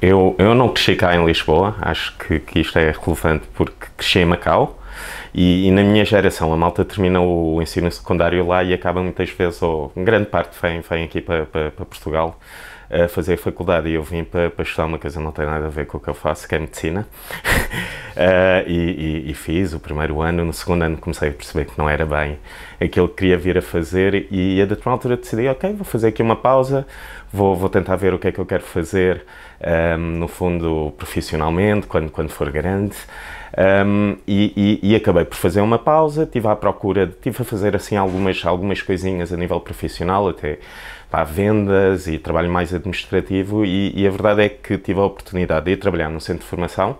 eu, eu não cresci cá em Lisboa, acho que, que isto é relevante porque cresci em Macau e, e, na minha geração a malta termina o ensino secundário lá e acaba muitas vezes, ou grande parte vem, vem aqui para, para, para Portugal a fazer faculdade e eu vim para, para estudar uma coisa que não tem nada a ver com o que eu faço, que é medicina. uh, e, e, e, fiz o primeiro ano, no segundo ano comecei a perceber que não era bem aquilo que queria vir a fazer e a determinada altura decidi, ok, vou fazer aqui uma pausa, vou, vou tentar ver o que é que eu quero fazer, um, ehm, no fundo, profissionalmente, quando, quando for grande. Um, ehm, e, e, e, acabei por fazer uma pausa, estive à procura, estive a fazer assim algumas, algumas coisinhas a nível profissional, até para vendas e trabalho mais administrativo e, e, a verdade é que tive a oportunidade de ir trabalhar num centro de formação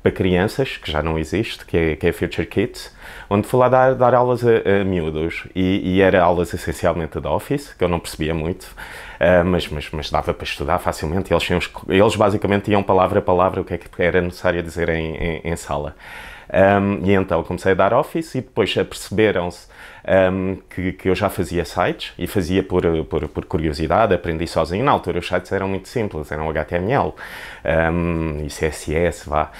para crianças, que já não existe, que é, que é Future Kids, onde fui lá dar, dar aulas a, a miúdos e, e era aulas essencialmente de Office, que eu não percebia muito, uh, mas, mas, mas, dava para estudar facilmente. Eles, tinham, eles basicamente iam palavra a palavra o que, é que era necessário dizer em, em, em sala. Um, ehm, e então comecei a dar Office e depois aperceberam-se um, que, que, eu já fazia sites e fazia por, por, por, curiosidade, aprendi sozinho. Na altura os sites eram muito simples, eram HTML um, e CSS, vá.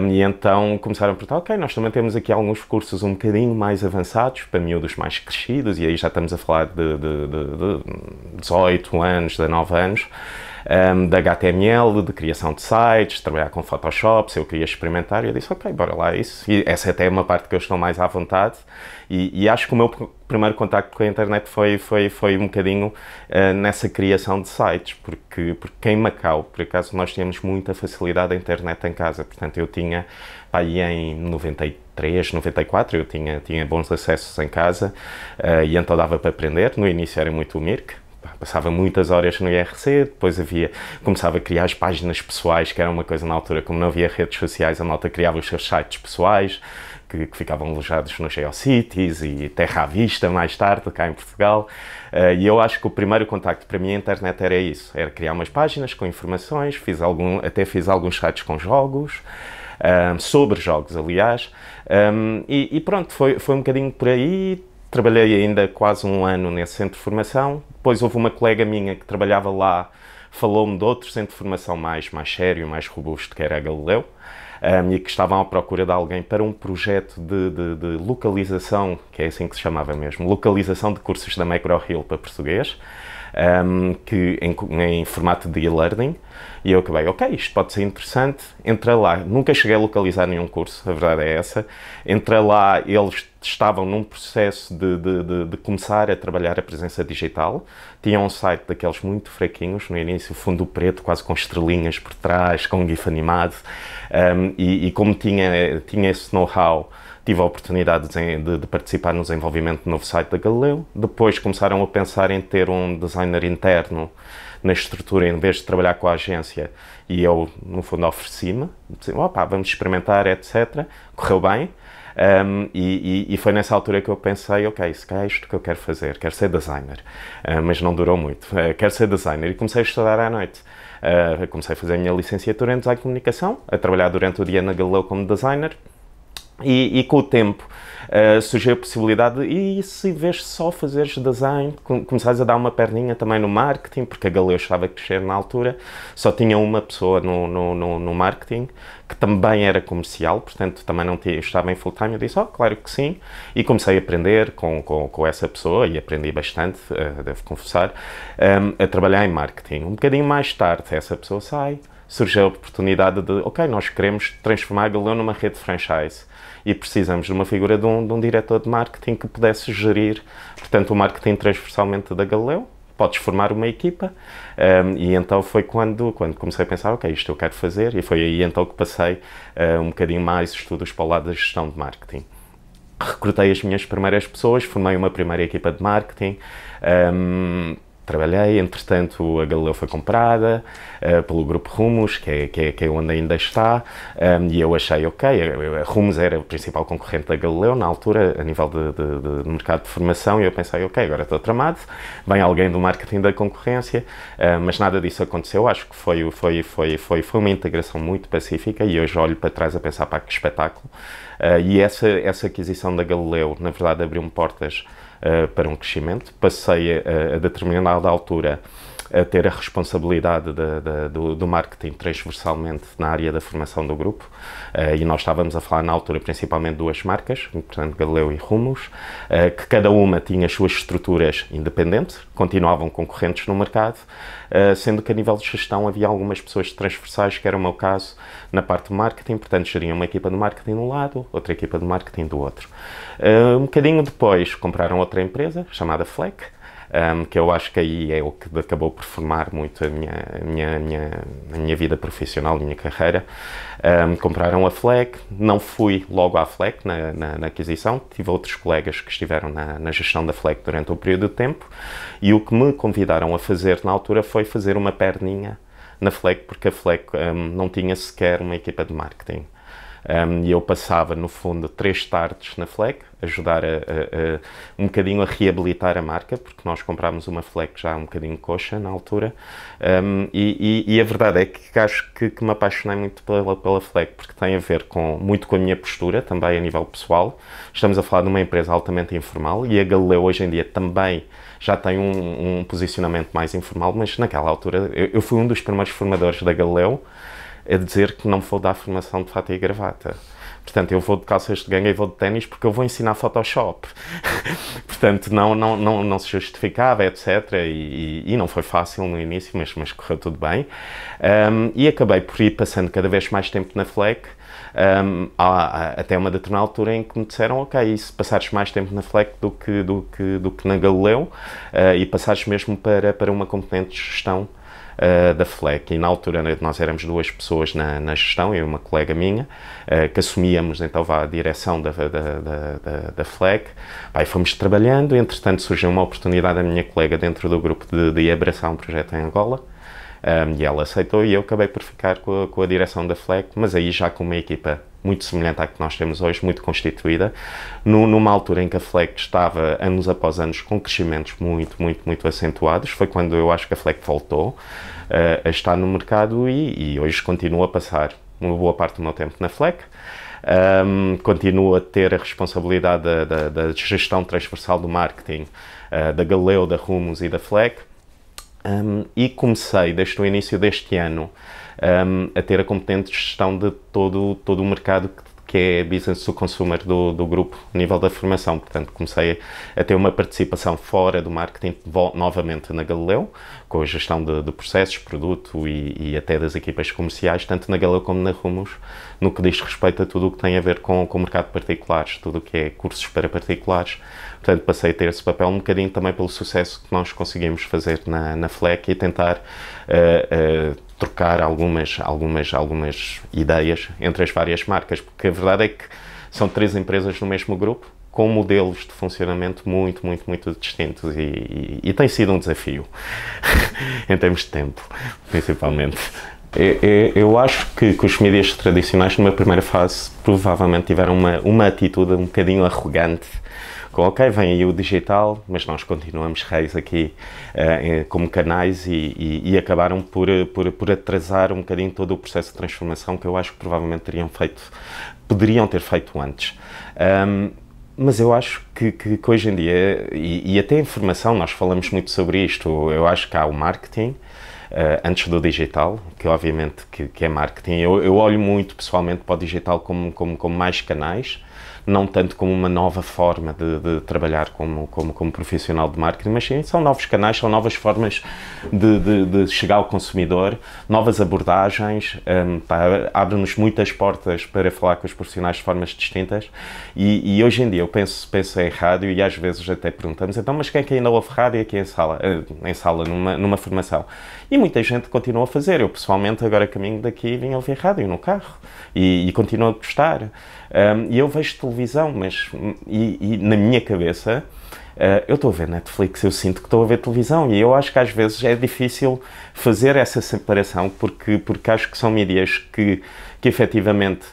Um, e então começaram a perguntar, ok, nós também temos aqui alguns cursos um bocadinho mais avançados, para miúdos mais crescidos, e aí já estamos a falar de, de, de, de 18 anos, 19 anos um, ehm, de HTML, de criação de sites, trabalhar com Photoshop, se eu queria experimentar, eu disse, ok, bora lá, é isso. E essa é até é uma parte que eu estou mais à vontade e, e acho que o meu primeiro contacto com a internet foi, foi, foi um bocadinho uh, nessa criação de sites, porque, porque em Macau, por acaso, nós tínhamos muita facilidade da internet em casa, portanto eu tinha, pá, em 93, 93, 94, eu tinha, tinha bons acessos em casa uh, e então dava para aprender. No início era muito o Mirk, passava muitas horas no IRC, depois havia, começava a criar as páginas pessoais, que era uma coisa na altura, como não havia redes sociais, a malta criava os seus sites pessoais, que, que ficavam alojados nos Geocities e Terra à Vista, mais tarde, cá em Portugal. Uh, e eu acho que o primeiro contacto para mim a internet era isso, era criar umas páginas com informações, fiz algum, até fiz alguns sites com jogos, um, eh, sobre jogos, aliás, um, ehm, e, e, pronto, foi, foi um bocadinho por aí, trabalhei ainda quase um ano nesse centro de formação. Depois houve uma colega minha que trabalhava lá, falou-me de outro centro de formação mais, mais sério, mais robusto, que era a Galileu, um, ehm, e que estavam à procura de alguém para um projeto de, de, de, localização, que é assim que se chamava mesmo, localização de cursos da Hill para português, um, ehm, que em, em formato de e-learning. E eu acabei, ok, isto pode ser interessante, entra lá. Nunca cheguei a localizar nenhum curso, a verdade é essa. Entra lá, eles estavam num processo de, de, de, de, começar a trabalhar a presença digital. Tinham um site daqueles muito fraquinhos, no início fundo preto, quase com estrelinhas por trás, com um gif animado. Um, e, e, como tinha, tinha esse know-how, tive a oportunidade de, de, participar no desenvolvimento do novo site da Galileu. Depois começaram a pensar em ter um designer interno na estrutura, em vez de trabalhar com a agência. E eu, no fundo, ofereci-me. Disse, opa, vamos experimentar, etc. Correu bem um, e, e, e, foi nessa altura que eu pensei, ok, se calhar é isto que eu quero fazer, quero ser designer. Uh, mas não durou muito. Uh, quero ser designer e comecei a estudar à noite. Uh, comecei a fazer a minha licenciatura em Design e Comunicação, a trabalhar durante o dia na Galileu como designer e, e, com o tempo uh, surgiu a possibilidade, e se vês só fazeres design, com, começares a dar uma perninha também no marketing, porque a Galeu estava a crescer na altura, só tinha uma pessoa no, no, no, no marketing, que também era comercial, portanto também não tinha, estava em full time, eu disse, oh, claro que sim, e comecei a aprender com, com, com essa pessoa, e aprendi bastante, uh, devo confessar, um, ehm, a trabalhar em marketing. Um bocadinho mais tarde essa pessoa sai, surgiu a oportunidade de, ok, nós queremos transformar a Galeu numa rede franchise e precisamos de uma figura de um, de um diretor de marketing que pudesse gerir, portanto, o marketing transversalmente da Galileu, podes formar uma equipa. Um, e então foi quando, quando comecei a pensar, ok, isto eu quero fazer, e foi aí então que passei uh, um bocadinho mais estudos para o lado da gestão de marketing. Recrutei as minhas primeiras pessoas, formei uma primeira equipa de marketing. Um, trabalhei. Entretanto, a Galileu foi comprada uh, pelo grupo Rumos, que é, que é, que é onde ainda está, um, ehm, e eu achei ok. A, a Rumos era o principal concorrente da Galileu na altura, a nível de, de, de mercado de formação, e eu pensei, ok, agora estou tramado, vem alguém do marketing da concorrência, uh, mas nada disso aconteceu. Acho que foi, foi, foi, foi, foi uma integração muito pacífica, e hoje olho para trás a pensar, para que espetáculo. Uh, e essa, essa aquisição da Galileu, na verdade, abriu-me portas eh, para um crescimento, passei a, a determinada altura a ter a responsabilidade de, de, do, do, marketing transversalmente na área da formação do grupo uh, e nós estávamos a falar na altura principalmente duas marcas, portanto Galileu e Rumos, uh, que cada uma tinha as suas estruturas independentes, continuavam concorrentes no mercado, uh, sendo que a nível de gestão havia algumas pessoas transversais, que era o meu caso, na parte de marketing, portanto geriam uma equipa de marketing de um lado, outra equipa de marketing do outro. um bocadinho depois compraram outra empresa chamada Fleck, um, que eu acho que aí é o que acabou por formar muito a minha, a minha, a minha, a minha vida profissional, a minha carreira. Um, compraram a FLEC, não fui logo à FLEC na, na, na, aquisição, tive outros colegas que estiveram na, na gestão da FLEC durante um período de tempo e o que me convidaram a fazer na altura foi fazer uma perninha na FLEC, porque a FLEC um, não tinha sequer uma equipa de marketing. Um, e eu passava, no fundo, três tardes na FLEC, ajudar a, a, a, um bocadinho a reabilitar a marca, porque nós comprámos uma FLEC já um bocadinho coxa na altura. Um, e, e, e, a verdade é que acho que, que me apaixonei muito pela, pela FLEC, porque tem a ver com, muito com a minha postura, também a nível pessoal. Estamos a falar de uma empresa altamente informal e a Galileu hoje em dia também já tem um, um posicionamento mais informal, mas naquela altura eu, eu fui um dos primeiros formadores da Galileu a é dizer que não vou dar formação de fato e gravata. Portanto, eu vou de calças de ganga e vou de ténis porque eu vou ensinar Photoshop. Portanto, não, não, não, não se justificava, etc. E, e, e não foi fácil no início, mas, mas correu tudo bem. Um, e acabei por ir passando cada vez mais tempo na FLEC, um, até uma determinada altura em que me disseram: Ok, se passares mais tempo na FLEC do que, do que, do que na Galileu uh, e passares mesmo para, para uma componente de gestão uh, da FLEC. E na altura né, nós éramos duas pessoas na, na gestão, eu e uma colega minha, uh, que assumíamos então a direção da, da, da, da FLEC. Aí fomos trabalhando, entretanto surgiu uma oportunidade da minha colega dentro do grupo de, de abraçar um projeto em Angola. Um, e ela aceitou e eu acabei por ficar com a, com a direção da FLEC, mas aí já com uma equipa muito semelhante à que nós temos hoje, muito constituída, no, numa altura em que a FLEC estava, anos após anos, com crescimentos muito, muito, muito acentuados. Foi quando eu acho que a FLEC voltou uh, a estar no mercado e, e, hoje continuo a passar uma boa parte do meu tempo na FLEC. Um, continuo a ter a responsabilidade da, da, da gestão transversal do marketing uh, da Galeo da Rumos e da FLEC, um, e comecei, desde o início deste ano, um, a ter a competente gestão de todo, todo o mercado que é business to consumer do, do grupo, a nível da formação. Portanto, comecei a ter uma participação fora do marketing, novamente na Galileu, com a gestão de, de processos, produto e, e, até das equipas comerciais, tanto na Galileu como na Rumos, no que diz respeito a tudo o que tem a ver com, o mercado de particulares, tudo o que é cursos para particulares, Portanto, passei a ter esse papel um bocadinho também pelo sucesso que nós conseguimos fazer na, na FLEC e tentar uh, uh, trocar algumas, algumas, algumas ideias entre as várias marcas, porque a verdade é que são três empresas no mesmo grupo, com modelos de funcionamento muito, muito, muito distintos e, e, e tem sido um desafio em termos de tempo, principalmente. É, é, eu, acho que, que, os mídias tradicionais, numa primeira fase, provavelmente tiveram uma, uma atitude um bocadinho arrogante ficou ok, vem aí o digital, mas nós continuamos reis aqui uh, como canais e, e, e acabaram por, por, por, atrasar um bocadinho todo o processo de transformação que eu acho que provavelmente teriam feito, poderiam ter feito antes. Um, mas eu acho que, que, que hoje em dia, e, e, até a informação, nós falamos muito sobre isto, eu acho que há o marketing, Uh, antes do digital, que obviamente que, que é marketing. Eu, eu, olho muito pessoalmente para o digital como, como, como mais canais não tanto como uma nova forma de, de trabalhar como, como, como, profissional de marketing, mas sim, são novos canais, são novas formas de, de, de chegar ao consumidor, novas abordagens, um, tá, abre-nos muitas portas para falar com os profissionais de formas distintas e, e, hoje em dia eu penso, penso em rádio e às vezes até perguntamos, então, mas quem é que ainda ouve rádio aqui em sala, hum, em sala numa, numa formação? E muita gente continua a fazer. Eu, pessoalmente, agora caminho daqui vim ouvir rádio no carro e, e continuo a gostar. Um, e eu vejo televisão, mas e, e na minha cabeça Uh, eu estou a ver Netflix, eu sinto que estou a ver televisão e eu acho que às vezes é difícil fazer essa separação porque, porque acho que são mídias que, que efetivamente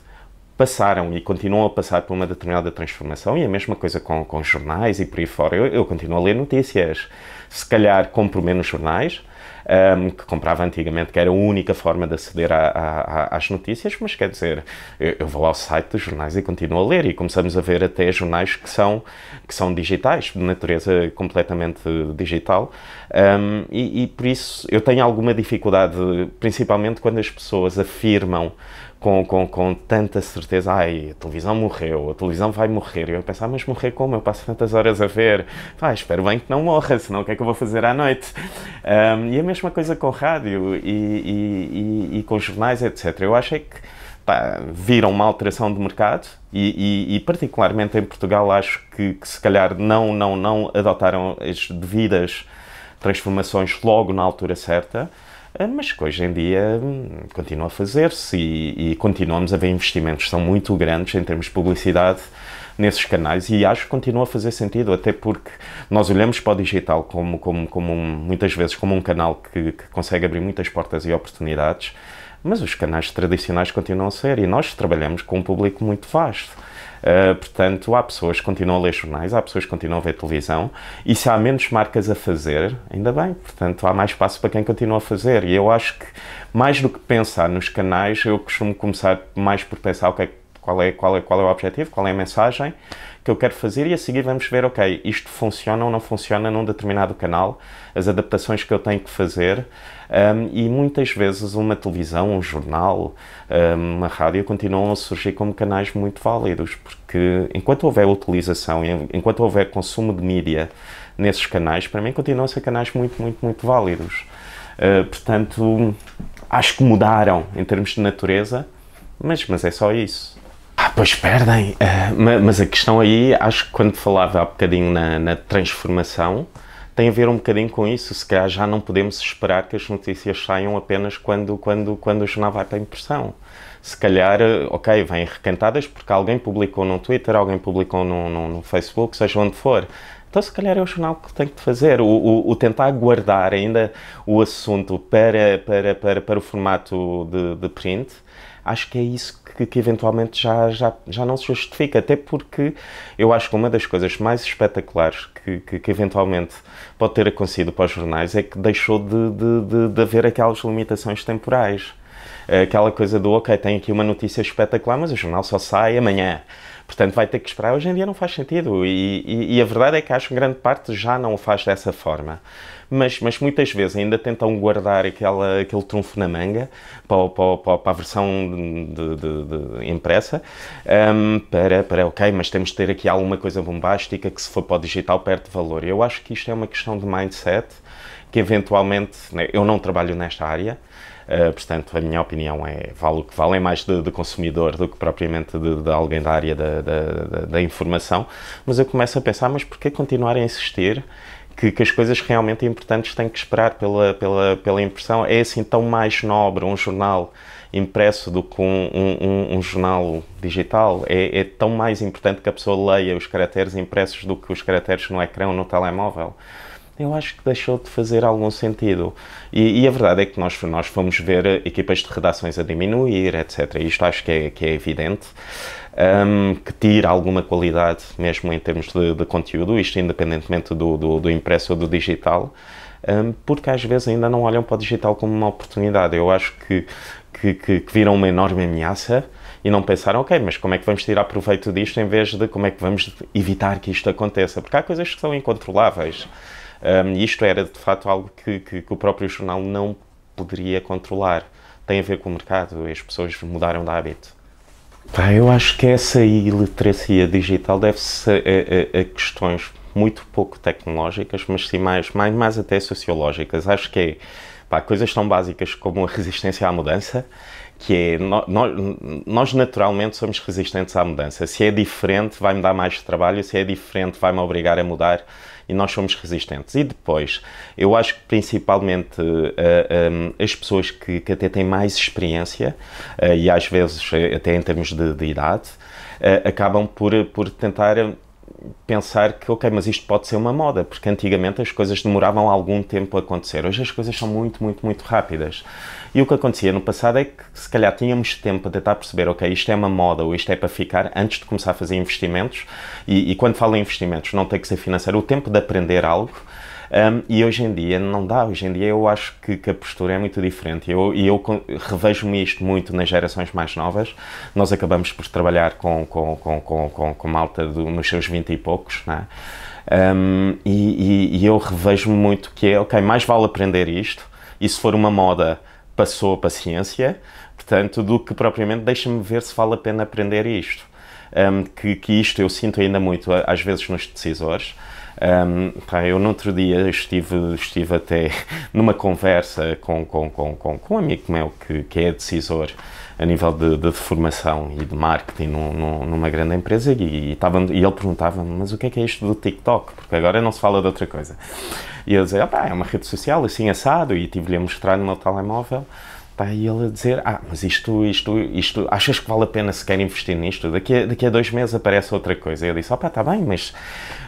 passaram e continuam a passar por uma determinada transformação e a mesma coisa com, com jornais e por aí fora. Eu, eu continuo a ler notícias, se calhar compro menos jornais, um, que comprava antigamente, que era a única forma de aceder a, a, a, às notícias, mas quer dizer, eu, eu, vou ao site dos jornais e continuo a ler e começamos a ver até jornais que são, que são digitais, de natureza completamente digital um, e, e por isso eu tenho alguma dificuldade, principalmente quando as pessoas afirmam com, com, com tanta certeza, ai, a televisão morreu, a televisão vai morrer. E eu pensava, ah, mas morrer como? Eu passo tantas horas a ver. Ah, espero bem que não morra, senão o que é que eu vou fazer à noite? Um, e a mesma coisa com rádio e, e, e, e com jornais, etc. Eu achei que pá, viram uma alteração de mercado e, e, e particularmente em Portugal acho que, que, se calhar não, não, não adotaram as devidas transformações logo na altura certa ah, mas que hoje em dia hum, continua a fazer-se e, e, continuamos a ver investimentos que são muito grandes em termos de publicidade nesses canais e acho que continua a fazer sentido, até porque nós olhamos para o digital como, como, como um, muitas vezes como um canal que, que consegue abrir muitas portas e oportunidades, mas os canais tradicionais continuam a ser e nós trabalhamos com um público muito vasto. Eh, portanto, há pessoas que continuam a ler jornais, há pessoas que continuam a ver televisão e se há menos marcas a fazer, ainda bem. Portanto, há mais espaço para quem continua a fazer. E eu acho que, mais do que pensar nos canais, eu costumo começar mais por pensar okay, qual, é, qual, é, qual é o objetivo, qual é a mensagem que eu quero fazer e a seguir vamos ver, ok, isto funciona ou não funciona num determinado canal, as adaptações que eu tenho que fazer um, e muitas vezes uma televisão, um jornal, um, uma rádio continuam a surgir como canais muito válidos porque enquanto houver utilização, enquanto houver consumo de mídia nesses canais, para mim continuam a ser canais muito, muito, muito válidos. Uh, portanto, acho que mudaram em termos de natureza, mas, mas é só isso. Ah, pois perdem. Uh, mas a questão aí, acho que quando falava há bocadinho na, na transformação, tem a ver um bocadinho com isso. Se calhar já não podemos esperar que as notícias saiam apenas quando, quando, quando o jornal vai para a impressão. Se calhar, ah, ok, vêm recantadas porque alguém publicou no Twitter, alguém publicou no, no, no Facebook, seja onde for. Então, se calhar é o jornal que tem que fazer, o, o, o, tentar guardar ainda o assunto para, para, para, para o formato de, de print acho que é isso que, que eventualmente já, já, já não se justifica. Até porque eu acho que uma das coisas mais espetaculares que, que, que eventualmente pode ter acontecido para os jornais é que deixou de, de, de, de haver aquelas limitações temporais eh, aquela coisa do ok, tem aqui uma notícia espetacular, mas o jornal só sai amanhã. Portanto, vai ter que esperar. Hoje em dia não faz sentido. E, e, e a verdade é que acho que grande parte já não o faz dessa forma mas, mas muitas vezes ainda tentam guardar aquela, aquele trunfo na manga para, para, para a versão de, de, de impressa, um, para, para, ok, mas temos de ter aqui alguma coisa bombástica que se for para o digital perde valor. Eu acho que isto é uma questão de mindset que eventualmente, né, eu não trabalho nesta área, Uh, portanto, a minha opinião é vale o que vale, é mais de, de consumidor do que propriamente de, de alguém da área da, da, da, informação, mas eu começo a pensar, mas porquê continuar a insistir que, que, as coisas realmente importantes têm que esperar pela, pela, pela impressão. É assim tão mais nobre um jornal impresso do que um, um, um jornal digital. É, é, tão mais importante que a pessoa leia os caracteres impressos do que os caracteres no ecrã ou no telemóvel eu acho que deixou de fazer algum sentido. E, e, a verdade é que nós, nós fomos ver equipas de redações a diminuir, etc. Isto acho que é, que é evidente, um, que tira alguma qualidade mesmo em termos de, de conteúdo, isto independentemente do, do, do impresso ou do digital, um, porque às vezes ainda não olham para o digital como uma oportunidade. Eu acho que, que, que, que viram uma enorme ameaça e não pensaram, ok, mas como é que vamos tirar proveito disto em vez de como é que vamos evitar que isto aconteça? Porque há coisas que são incontroláveis. Um, isto era, de facto, algo que, que, que o próprio jornal não poderia controlar. Tem a ver com o mercado, as pessoas mudaram de hábito. eu acho que essa iliteracia digital deve-se a, eh, a, eh, a, questões muito pouco tecnológicas, mas sim mais, mais, mais até sociológicas. Acho que é pá, coisas tão básicas como a resistência à mudança, que é nós naturalmente somos resistentes à mudança. Se é diferente, vai-me dar mais trabalho, se é diferente, vai-me obrigar a mudar e nós somos resistentes. E depois, eu acho que principalmente uh, eh, eh, um, as pessoas que, que, até têm mais experiência, uh, e às vezes até em termos de, de idade, uh, acabam por, por tentar hum, pensar que, ok, mas isto pode ser uma moda, porque antigamente as coisas demoravam algum tempo a acontecer. Hoje as coisas são muito, muito, muito rápidas. E o que acontecia no passado é que se calhar tínhamos tempo a tentar perceber, ok, isto é uma moda ou isto é para ficar, antes de começar a fazer investimentos. E, e quando falo em investimentos, não tem que ser financeiro, o tempo de aprender algo. Um, e hoje em dia não dá, hoje em dia eu acho que, que a postura é muito diferente eu, e eu, revejo-me isto muito nas gerações mais novas. Nós acabamos por trabalhar com, com, com, com, com, com malta do, nos seus 20 e poucos, não é? Um, e, e, e, eu revejo-me muito que é, ok, mais vale aprender isto, e se for uma moda, passou a paciência, portanto, do que propriamente deixa-me ver se vale a pena aprender isto. Um, que, que isto eu sinto ainda muito, às vezes, nos decisores. Um, pá, eu no outro dia estive, estive até numa conversa com, com, com, com, com um amigo meu que, que é decisor a nível de, de, formação e de marketing num, num, numa grande empresa e, e, tava, e ele perguntava-me, mas o que é que é isto do TikTok? Porque agora não se fala de outra coisa. E eu dizia, ah, é uma rede social assim assado e tive-lhe a mostrar no meu telemóvel Está aí ele a dizer: Ah, mas isto, isto, isto, achas que vale a pena sequer investir nisto? Daqui a, daqui a dois meses aparece outra coisa. E eu disse: Opá, está bem, mas,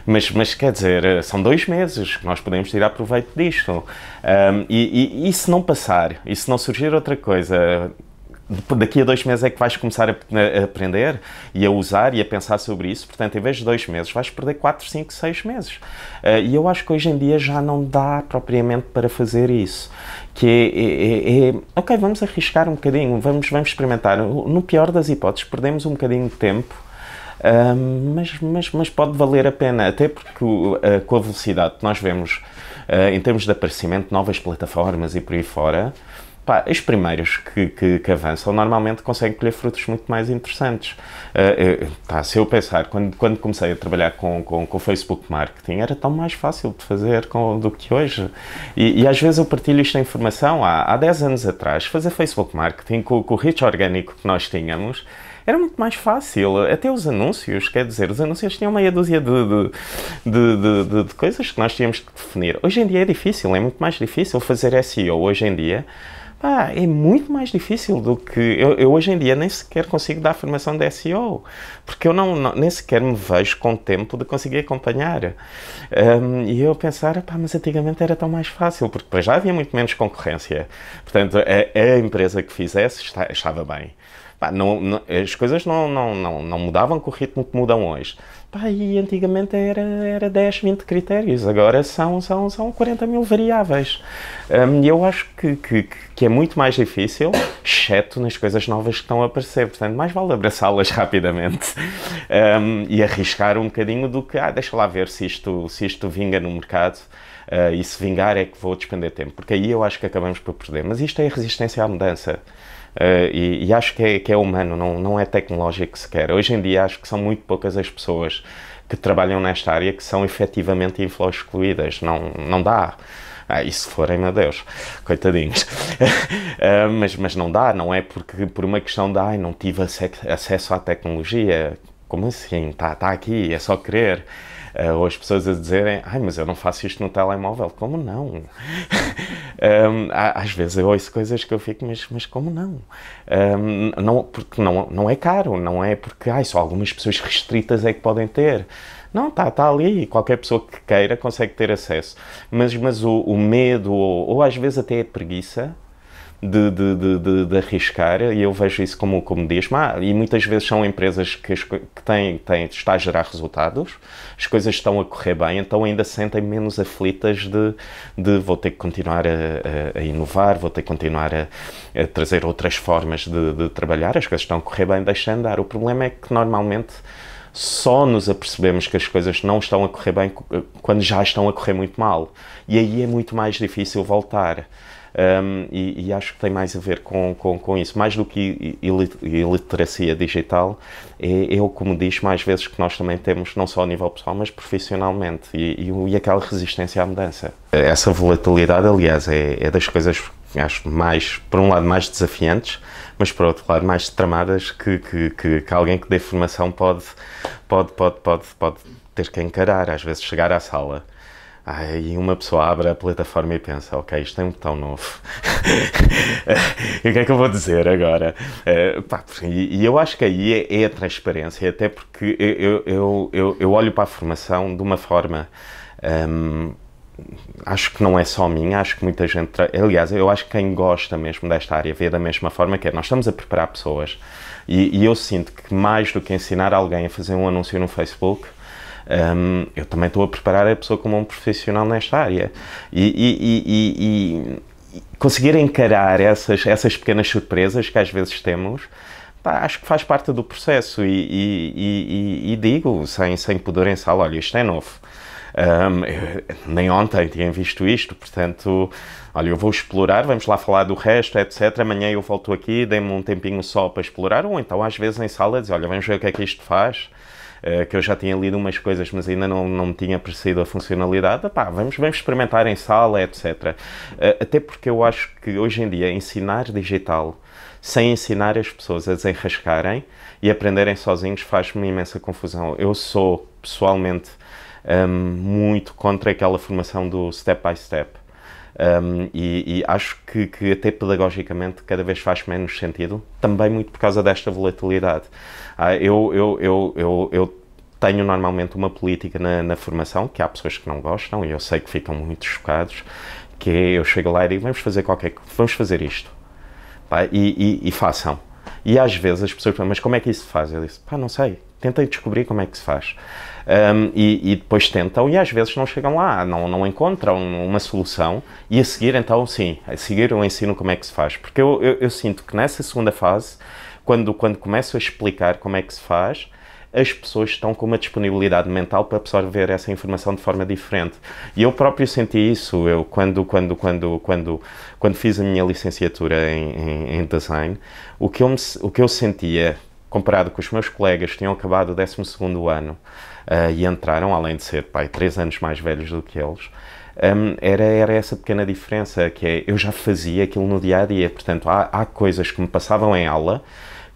mas, mas quer dizer, são dois meses que nós podemos tirar proveito disto. Um, e, e, e se não passar, e se não surgir outra coisa, daqui a dois meses é que vais começar a, a aprender e a usar e a pensar sobre isso. Portanto, em vez de dois meses, vais perder quatro, cinco, seis meses. Uh, e eu acho que hoje em dia já não dá propriamente para fazer isso. Que é, é, é, é, ok, vamos arriscar um bocadinho, vamos, vamos experimentar. No pior das hipóteses, perdemos um bocadinho de tempo. Uh, mas, mas, mas pode valer a pena, até porque uh, com a velocidade que nós vemos eh, em termos de aparecimento de novas plataformas e por aí fora, pá, as primeiras que, que, que, avançam normalmente conseguem colher frutos muito mais interessantes. Uh, tá, se eu pensar, quando, quando comecei a trabalhar com, com, com Facebook Marketing, era tão mais fácil de fazer com, do que hoje. E, e, às vezes eu partilho esta informação. Há, há 10 anos atrás, fazer Facebook Marketing com, com o reach orgânico que nós tínhamos, era muito mais fácil. Até os anúncios, quer dizer, os anúncios tinham meia dúzia de, de, de, de, coisas que nós tínhamos que definir. Hoje em dia é difícil, é muito mais difícil fazer SEO hoje em dia pá, é muito mais difícil do que. Eu, eu, hoje em dia nem sequer consigo dar a formação de SEO, porque eu não, não nem sequer me vejo com tempo de conseguir acompanhar. Um, e eu pensar, pá, mas antigamente era tão mais fácil, porque já havia muito menos concorrência. Portanto, a, a empresa que fizesse está, estava bem. Pá, não, não, as coisas não, não, não, não mudavam com o ritmo que mudam hoje. Pá, e antigamente era, era 10, 20 critérios, agora são, são, são 40 mil variáveis. Um, eu acho que, que, que é muito mais difícil, exceto nas coisas novas que estão a aparecer. Portanto, mais vale abraçá-las rapidamente um, e arriscar um bocadinho do que, ah, deixa lá ver se isto, se isto vinga no mercado. Uh, e se vingar é que vou despender tempo, porque aí eu acho que acabamos por perder. Mas isto é resistência à mudança. Uh, e, e, acho que é, que é humano, não, não é tecnológico sequer. Hoje em dia acho que são muito poucas as pessoas que trabalham nesta área que são efetivamente excluídas Não, não dá. Ah, e se forem, meu Deus, coitadinhos. Eh, mas, mas não dá, não é porque por uma questão de ai, não tive ac acesso à tecnologia. Como assim? Está tá aqui, é só querer. Eh, ou as pessoas a dizerem, ai, mas eu não faço isto no telemóvel. Como não? um, às vezes eu ouço coisas que eu fico, mas, mas como não? Um, não porque não, não é caro, não é porque, ai, só algumas pessoas restritas é que podem ter. Não, está tá ali e qualquer pessoa que queira consegue ter acesso. Mas, mas o, o medo, ou, ou às vezes até a preguiça, de, de, de, de, arriscar e eu vejo isso como, como diz ah, e muitas vezes são empresas que, que têm, têm, está a gerar resultados, as coisas estão a correr bem, então ainda sentem menos aflitas de, de vou ter que continuar a, a, a inovar, vou ter que continuar a, a trazer outras formas de, de trabalhar, as coisas estão a correr bem, deixa andar. O problema é que normalmente só nos apercebemos que as coisas não estão a correr bem eh, quando já estão a correr muito mal. E aí é muito mais difícil voltar um, e, e, acho que tem mais a ver com, com, com isso. Mais do que iliteracia digital, é, é o que diz mais vezes que nós também temos, não só a nível pessoal, mas profissionalmente, e, e, e aquela resistência à mudança. Essa volatilidade, aliás, é, é das coisas acho mais, por um lado, mais desafiantes, mas por outro lado, mais tramadas que, que, que, que alguém que dê formação pode, pode, pode, pode, pode ter que encarar, às vezes chegar à sala Aí uma pessoa abre a plataforma e pensa: ok, isto tem um botão novo. e o que é que eu vou dizer agora? Uh, pá, e, e, eu acho que aí é, é a transparência, até porque eu, eu, eu, eu, olho para a formação de uma forma. Um, acho que não é só minha, acho que muita gente. Aliás, eu acho que quem gosta mesmo desta área vê da mesma forma que é. Nós estamos a preparar pessoas e, e eu sinto que mais do que ensinar alguém a fazer um anúncio no Facebook um, eu também estou a preparar a pessoa como um profissional nesta área. E, e, e, e, conseguir encarar essas, essas pequenas surpresas que às vezes temos. Pá, acho que faz parte do processo e, digo sem, sem pudor em sala, olha, isto é novo. Um, eu, nem ontem tinha visto isto, portanto, olha, eu vou explorar, vamos lá falar do resto, etc. Amanhã eu volto aqui, dei-me um tempinho só para explorar, ou então às vezes em sala diz, olha, vamos ver o que é que isto faz. Eh, que eu já tinha lido umas coisas, mas ainda não, não me tinha percebido a funcionalidade, pá, vamos, vamos experimentar em sala, etc. Eh, até porque eu acho que hoje em dia ensinar digital sem ensinar as pessoas a desenrascarem e aprenderem sozinhos faz-me imensa confusão. Eu sou, pessoalmente, um, ehm, muito contra aquela formação do step by step. Um, e, e, acho que, que, até pedagogicamente cada vez faz menos sentido, também muito por causa desta volatilidade. Ah, eu, eu, eu, eu, eu tenho normalmente uma política na, na, formação, que há pessoas que não gostam e eu sei que ficam muito chocados, que é, eu chego lá e digo, vamos fazer qualquer vamos fazer isto. E, e, e façam. E às vezes as pessoas perguntam, mas como é que isso se faz? Eu disse, pá, não sei, tentei descobrir como é que se faz. Um, e, e, depois tentam e às vezes não chegam lá, não, não encontram uma solução e a seguir então sim, a seguir eu ensino como é que se faz. Porque eu, eu, eu sinto que nessa segunda fase, quando, quando começo a explicar como é que se faz, as pessoas estão com uma disponibilidade mental para absorver essa informação de forma diferente. E eu próprio senti isso. Eu, quando, quando, quando, quando, quando fiz a minha licenciatura em, em, em design, o que, eu me, o que eu sentia, comparado com os meus colegas que tinham acabado o 12 ano uh, e entraram, além de ser, pai, três anos mais velhos do que eles, um, ehm, era, era essa pequena diferença, que é, eu já fazia aquilo no dia-a-dia, -dia. portanto, há, há coisas que me passavam em aula,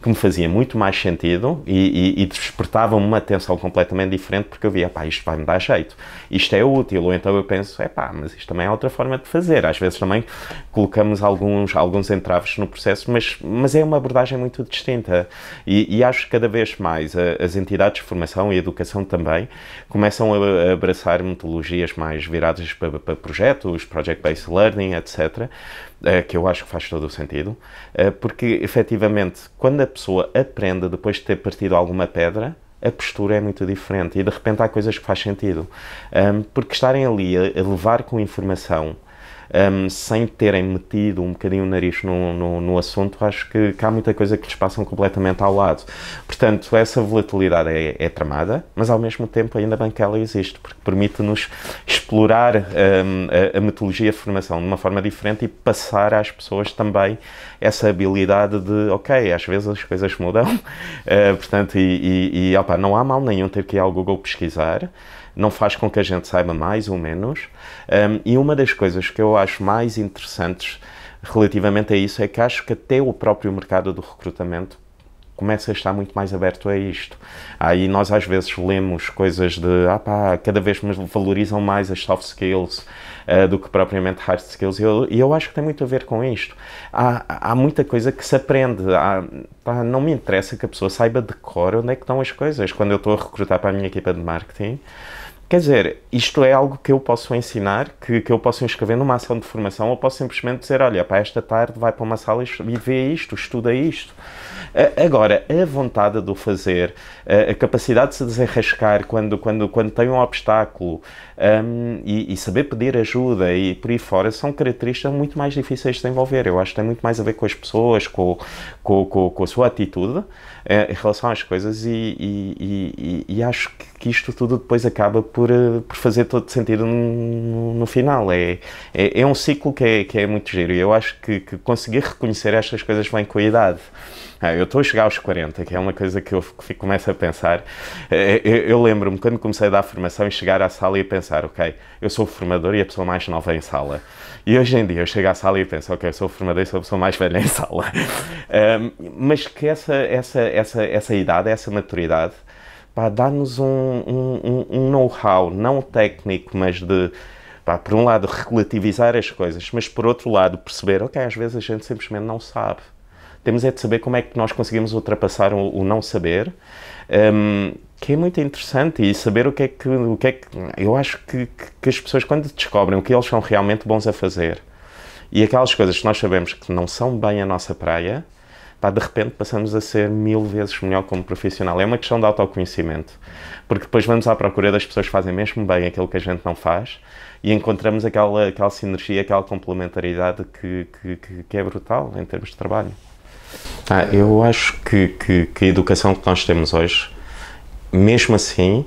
que me fazia muito mais sentido e, e, e despertava-me uma atenção completamente diferente porque eu via, pá, isto vai-me dar jeito, isto é útil, ou então eu penso, é pá, mas isto também é outra forma de fazer. Às vezes também colocamos alguns, alguns entraves no processo, mas, mas é uma abordagem muito distinta e, e acho que cada vez mais as entidades de formação e educação também começam a, a abraçar metodologias mais viradas para, para projetos, project-based learning, etc., eh, que eu acho que faz todo o sentido, eh, porque efetivamente quando a pessoa aprenda depois de ter partido alguma pedra, a postura é muito diferente e de repente há coisas que faz sentido. Um, porque estarem ali a, a levar com informação um, sem terem metido um bocadinho o nariz no, no, no assunto, acho que, que, há muita coisa que lhes passam completamente ao lado. Portanto, essa volatilidade é, é tramada, mas ao mesmo tempo ainda bem que ela existe, porque permite-nos explorar um, a, a, metodologia de formação de uma forma diferente e passar às pessoas também essa habilidade de, ok, às vezes as coisas mudam, uh, portanto, e, e, e opa, não há mal nenhum ter que ir ao Google pesquisar não faz com que a gente saiba mais ou menos. Um, e uma das coisas que eu acho mais interessantes relativamente a isso é que acho que até o próprio mercado do recrutamento começa a estar muito mais aberto a isto. Aí nós às vezes lemos coisas de ah pá, cada vez valorizam mais as soft skills uh, do que propriamente hard skills, e eu, eu, acho que tem muito a ver com isto. Há, há muita coisa que se aprende, há, pá, não me interessa que a pessoa saiba de cor onde é que estão as coisas. Quando eu estou a recrutar para a minha equipa de marketing, Quer dizer, isto é algo que eu posso ensinar, que, que eu posso inscrever numa ação de formação, ou posso simplesmente dizer, olha, para esta tarde vai para uma sala e vê isto, estuda isto. Agora, a vontade de o fazer, a capacidade de se desenrascar quando, quando, quando tem um obstáculo um, e, e, saber pedir ajuda e por aí fora são características muito mais difíceis de desenvolver. Eu acho que tem muito mais a ver com as pessoas, com, com, com, com a sua atitude é, em relação às coisas, e, e, e, e acho que, isto tudo depois acaba por, eh, por fazer todo sentido no, no final. É, é, é, um ciclo que é, que é muito giro e eu acho que, que conseguir reconhecer estas coisas vem com a idade. Ah, eu estou a chegar aos 40, que é uma coisa que eu fico, começo a pensar. Eh, eh, eu, eu lembro-me quando comecei a dar formação e chegar à sala e pensar, ok, eu sou formador e a pessoa mais nova em sala. E hoje em dia eu chego à sala e penso, ok, eu sou formador e sou a pessoa mais velha em sala. Um, mas que essa, essa, essa, essa idade, essa maturidade, dá-nos um, um, um know-how, não técnico, mas de pá, por um lado, relativizar as coisas, mas por outro lado, perceber, ok, às vezes a gente simplesmente não sabe temos é de saber como é que nós conseguimos ultrapassar o, o não saber, um, que é muito interessante e saber o que é que, o que, é que eu acho que, que as pessoas quando descobrem o que eles são realmente bons a fazer e aquelas coisas que nós sabemos que não são bem a nossa praia, pá, de repente passamos a ser mil vezes melhor como profissional. É uma questão de autoconhecimento, porque depois vamos à procura das pessoas que fazem mesmo bem aquilo que a gente não faz e encontramos aquela, aquela sinergia, aquela complementaridade que, que, que é brutal em termos de trabalho. Ah, eu acho que, que, que a educação que nós temos hoje, mesmo assim,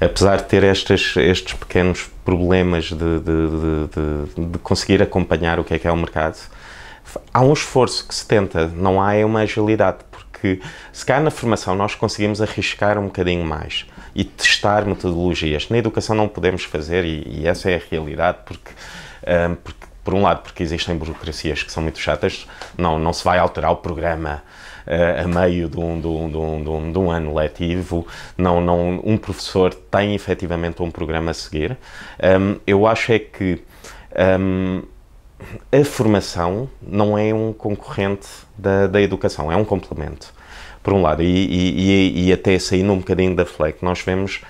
apesar de ter estes, estes pequenos problemas de, de, de, de, conseguir acompanhar o que é que é o mercado, há um esforço que se tenta, não há é uma agilidade, porque se cá na formação nós conseguimos arriscar um bocadinho mais e testar metodologias. Na educação não podemos fazer, e, e essa é a realidade, porque, um, ah, porque por um lado, porque existem burocracias que são muito chatas, não, não se vai alterar o programa uh, a meio de um, de, um, de, um, de um, ano letivo, não, não, um professor tem efetivamente um programa a seguir. Hum, eu acho é que hum, a formação não é um concorrente da, da educação, é um complemento, por um lado, e, e, e, e até saindo um bocadinho da FLEC, nós vemos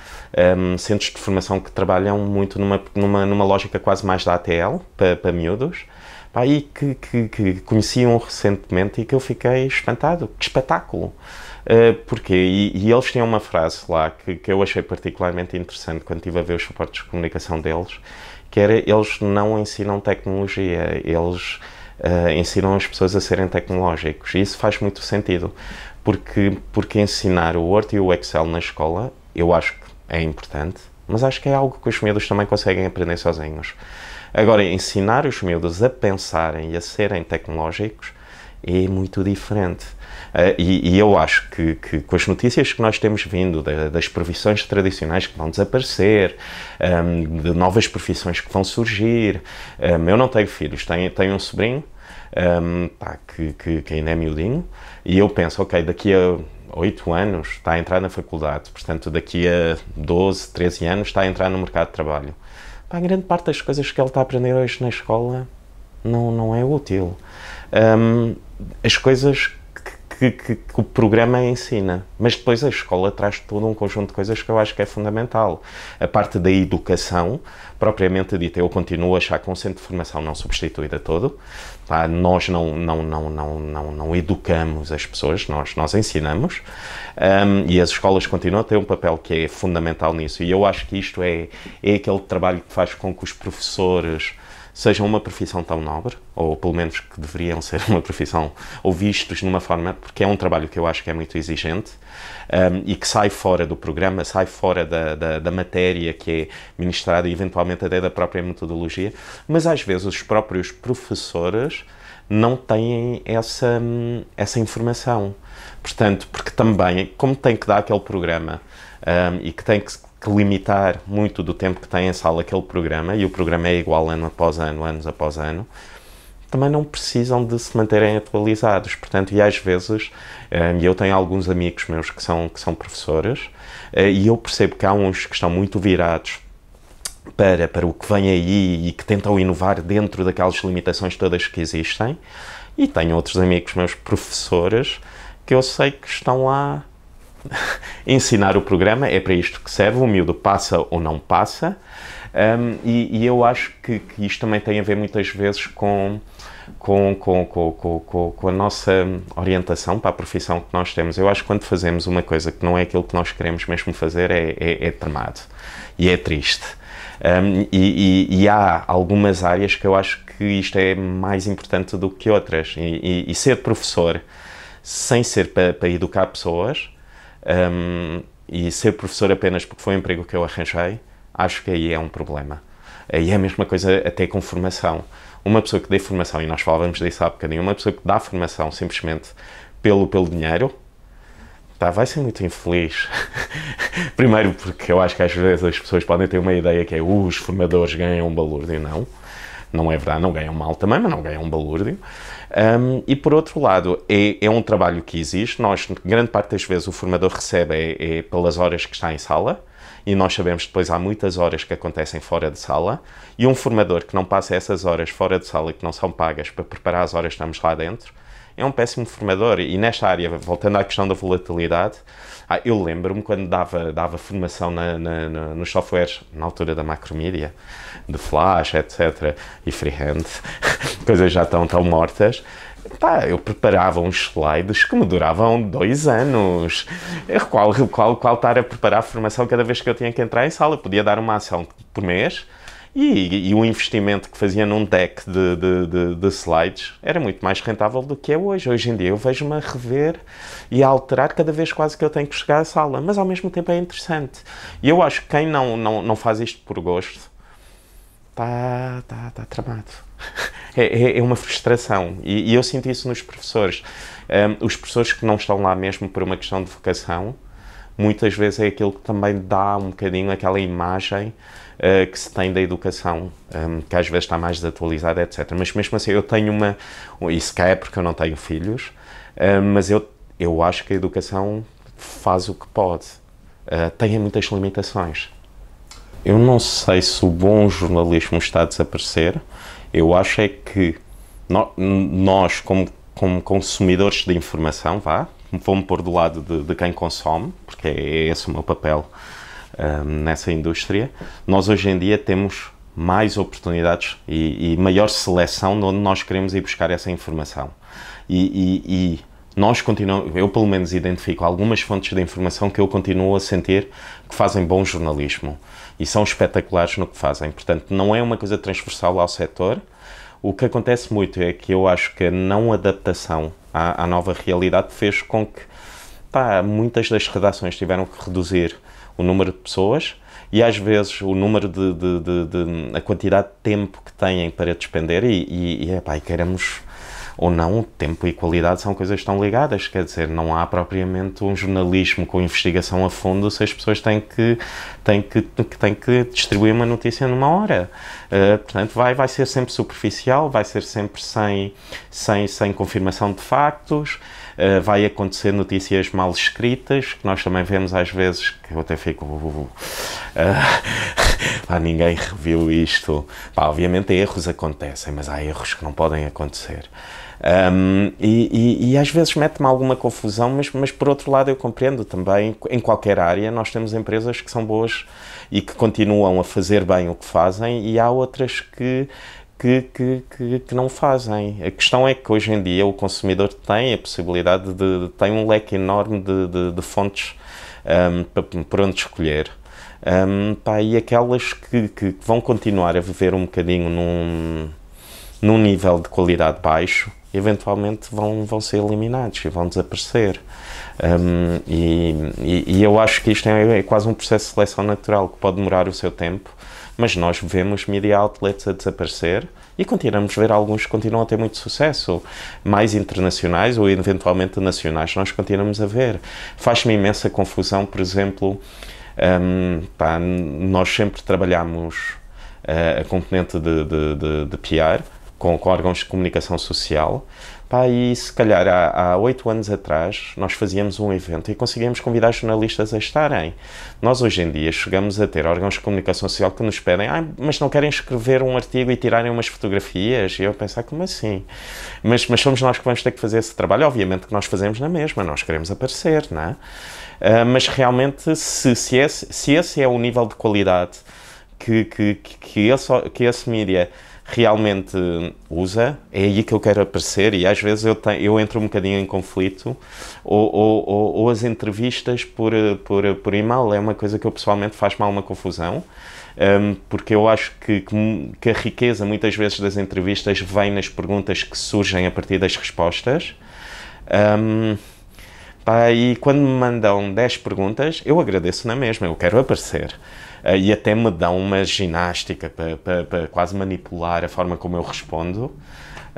um, centros de formação que trabalham muito numa, numa, numa lógica quase mais da ATL, para, miúdos, pá, e que, que, que conheciam recentemente e que eu fiquei espantado. Que espetáculo! Uh, ah, porque e, e, eles tinham uma frase lá que, que eu achei particularmente interessante quando estive a ver os suportes de comunicação deles, que era eles não ensinam tecnologia, eles uh, ensinam as pessoas a serem tecnológicos. E isso faz muito sentido, porque, porque ensinar o Word e o Excel na escola, eu acho que é importante, mas acho que é algo que os miúdos também conseguem aprender sozinhos. Agora, ensinar os miúdos a pensarem e a serem tecnológicos é muito diferente. Uh, e, e, eu acho que, que, com as notícias que nós temos vindo, de, das profissões tradicionais que vão desaparecer, um, de novas profissões que vão surgir, um, eu não tenho filhos, tenho, tenho um sobrinho um, pá, que, que, que ainda é miudinho, e eu penso, ok, daqui a 8 anos está a entrar na faculdade, portanto, daqui a 12, 13 anos está a entrar no mercado de trabalho. Pá, grande parte das coisas que ele está a aprender hoje na escola não, não é útil. Um, as coisas que, que, que, o programa ensina. Mas depois a escola traz todo um conjunto de coisas que eu acho que é fundamental. A parte da educação, propriamente dita, eu continuo a achar que um centro de formação não substitui de todo. Tá? Nós não, não, não, não, não, não educamos as pessoas, nós, nós ensinamos. Um, e as escolas continuam a ter um papel que é fundamental nisso. E eu acho que isto é, é aquele trabalho que faz com que os professores sejam uma profissão tão nobre, ou pelo menos que deveriam ser uma profissão, ou vistos numa forma, porque é um trabalho que eu acho que é muito exigente um, e que sai fora do programa, sai fora da, da, da matéria que é ministrada e eventualmente até da própria metodologia, mas às vezes os próprios professores não têm essa, hum, essa informação. Portanto, porque também, como tem que dar aquele programa um, e que tem que que limitar muito do tempo que tem em sala aquele programa, e o programa é igual ano após ano, anos após ano, também não precisam de se manterem atualizados. Portanto, e às vezes, um, eh, eu tenho alguns amigos meus que são, que são professores, uh, e eu percebo que há uns que estão muito virados para, para o que vem aí e que tentam inovar dentro daquelas limitações todas que existem, e tenho outros amigos meus professores que eu sei que estão lá ensinar o programa, é para isto que serve, o miúdo passa ou não passa, um, e, e, eu acho que, que, isto também tem a ver muitas vezes com, com, com, com, com a nossa orientação para a profissão que nós temos. Eu acho que quando fazemos uma coisa que não é aquilo que nós queremos mesmo fazer, é, é, é tramado e é triste. Um, e, e, e, há algumas áreas que eu acho que isto é mais importante do que outras. E, e ser professor sem ser para, para educar pessoas um, e ser professor apenas porque foi o emprego que eu arranjei, acho que aí é um problema. Aí é a mesma coisa até com formação. Uma pessoa que dê formação, e nós falávamos disso há bocadinho, uma pessoa que dá formação simplesmente pelo, pelo dinheiro, tá, vai ser muito infeliz. Primeiro porque eu acho que às vezes as pessoas podem ter uma ideia que é uh, os formadores ganham um balúrdio. Não, não é verdade, não ganham mal também, mas não ganham um balúrdio. Um, e por outro lado, é, é, um trabalho que existe. Nós, grande parte das vezes, o formador recebe é, é pelas horas que está em sala e nós sabemos que depois há muitas horas que acontecem fora de sala, e um formador que não passa essas horas fora de sala e que não são pagas para preparar as horas que estamos lá dentro, é um péssimo formador. E nesta área, voltando à questão da volatilidade, ah, eu lembro-me quando dava, dava formação na, na, na, nos softwares, na altura da macromídia, de flash, etc., e freehand, coisas já estão tão mortas. Pá, eu preparava uns slides que me duravam dois anos. Qual, qual, qual estar a preparar a formação cada vez que eu tinha que entrar em sala? Eu podia dar uma ação por mês e, e o investimento que fazia num deck de, de, de, de, slides era muito mais rentável do que é hoje. Hoje em dia eu vejo-me a rever e a alterar cada vez quase que eu tenho que chegar à sala, mas ao mesmo tempo é interessante. E eu acho que quem não, não, não faz isto por gosto está tá, tá tramado. É, é, é, uma frustração e, e, eu sinto isso nos professores. Um, os professores que não estão lá mesmo por uma questão de vocação, muitas vezes é aquilo que também dá um bocadinho aquela imagem uh, que se tem da educação, um, que às vezes está mais desatualizada, etc. Mas mesmo assim, eu tenho uma. E se calhar é porque eu não tenho filhos, uh, mas eu, eu acho que a educação faz o que pode. Uh, tem muitas limitações. Eu não sei se o bom jornalismo está a desaparecer. Eu acho é que nós, como, como consumidores de informação, vá, vou-me pôr do lado de, de, quem consome, porque é esse o meu papel um, nessa indústria. Nós hoje em dia temos mais oportunidades e, e, maior seleção de onde nós queremos ir buscar essa informação. E, e, e, nós continuamos, eu pelo menos identifico algumas fontes de informação que eu continuo a sentir que fazem bom jornalismo e são espetaculares no que fazem. Portanto, não é uma coisa transversal ao setor. O que acontece muito é que eu acho que a não adaptação à, à nova realidade fez com que pá, muitas das redações tiveram que reduzir o número de pessoas e às vezes o número de, de, de, de a quantidade de tempo que têm para despender e, e, e epá, e queremos ou não, tempo e qualidade são coisas que estão ligadas, quer dizer, não há propriamente um jornalismo com investigação a fundo se as pessoas têm que, têm que, têm que distribuir uma notícia numa hora. Uh, portanto, vai, vai ser sempre superficial, vai ser sempre sem, sem, sem confirmação de factos, uh, vai acontecer notícias mal escritas, que nós também vemos às vezes, que eu até fico. Uh, ah, ninguém reviu isto. Pá, obviamente erros acontecem, mas há erros que não podem acontecer. Um, e, e, e, às vezes mete-me alguma confusão, mas, mas por outro lado eu compreendo também, em qualquer área, nós temos empresas que são boas e que continuam a fazer bem o que fazem e há outras que, que, que, que, que, não fazem. A questão é que hoje em dia o consumidor tem a possibilidade de, tem um leque enorme de, de, de fontes um, por onde escolher. Um, pá, e aquelas que, que vão continuar a viver um bocadinho num, num nível de qualidade baixo, eventualmente vão, vão ser eliminados e vão desaparecer. Um, e, e, e, eu acho que isto é, é, quase um processo de seleção natural que pode demorar o seu tempo, mas nós vemos media outlets a desaparecer e continuamos a ver alguns que continuam a ter muito sucesso, mais internacionais ou eventualmente nacionais, nós continuamos a ver. Faz-me imensa confusão, por exemplo, um, pá, nós sempre trabalhamos uh, a componente de, de, de, de PR com, com órgãos de comunicação social. Pá, e se calhar há oito anos atrás nós fazíamos um evento e conseguíamos convidar jornalistas a estarem. Nós hoje em dia chegamos a ter órgãos de comunicação social que nos pedem, ah, mas não querem escrever um artigo e tirarem umas fotografias? E eu pensar, como assim? Mas, mas somos nós que vamos ter que fazer esse trabalho. Obviamente que nós fazemos na mesma, nós queremos aparecer, não é? Ah, mas realmente, se, se, esse, se esse é o nível de qualidade que, que, que, esse, que esse mídia realmente usa, é aí que eu quero aparecer e às vezes eu, tenho, eu entro um bocadinho em conflito ou, ou, ou, ou as entrevistas por, por, por e-mail é uma coisa que eu pessoalmente faz mal uma confusão um, porque eu acho que, que, a riqueza muitas vezes das entrevistas vem nas perguntas que surgem a partir das respostas um, pá, e quando me mandam 10 perguntas eu agradeço na mesma, eu quero aparecer eh, e até me dão uma ginástica para, quase manipular a forma como eu respondo.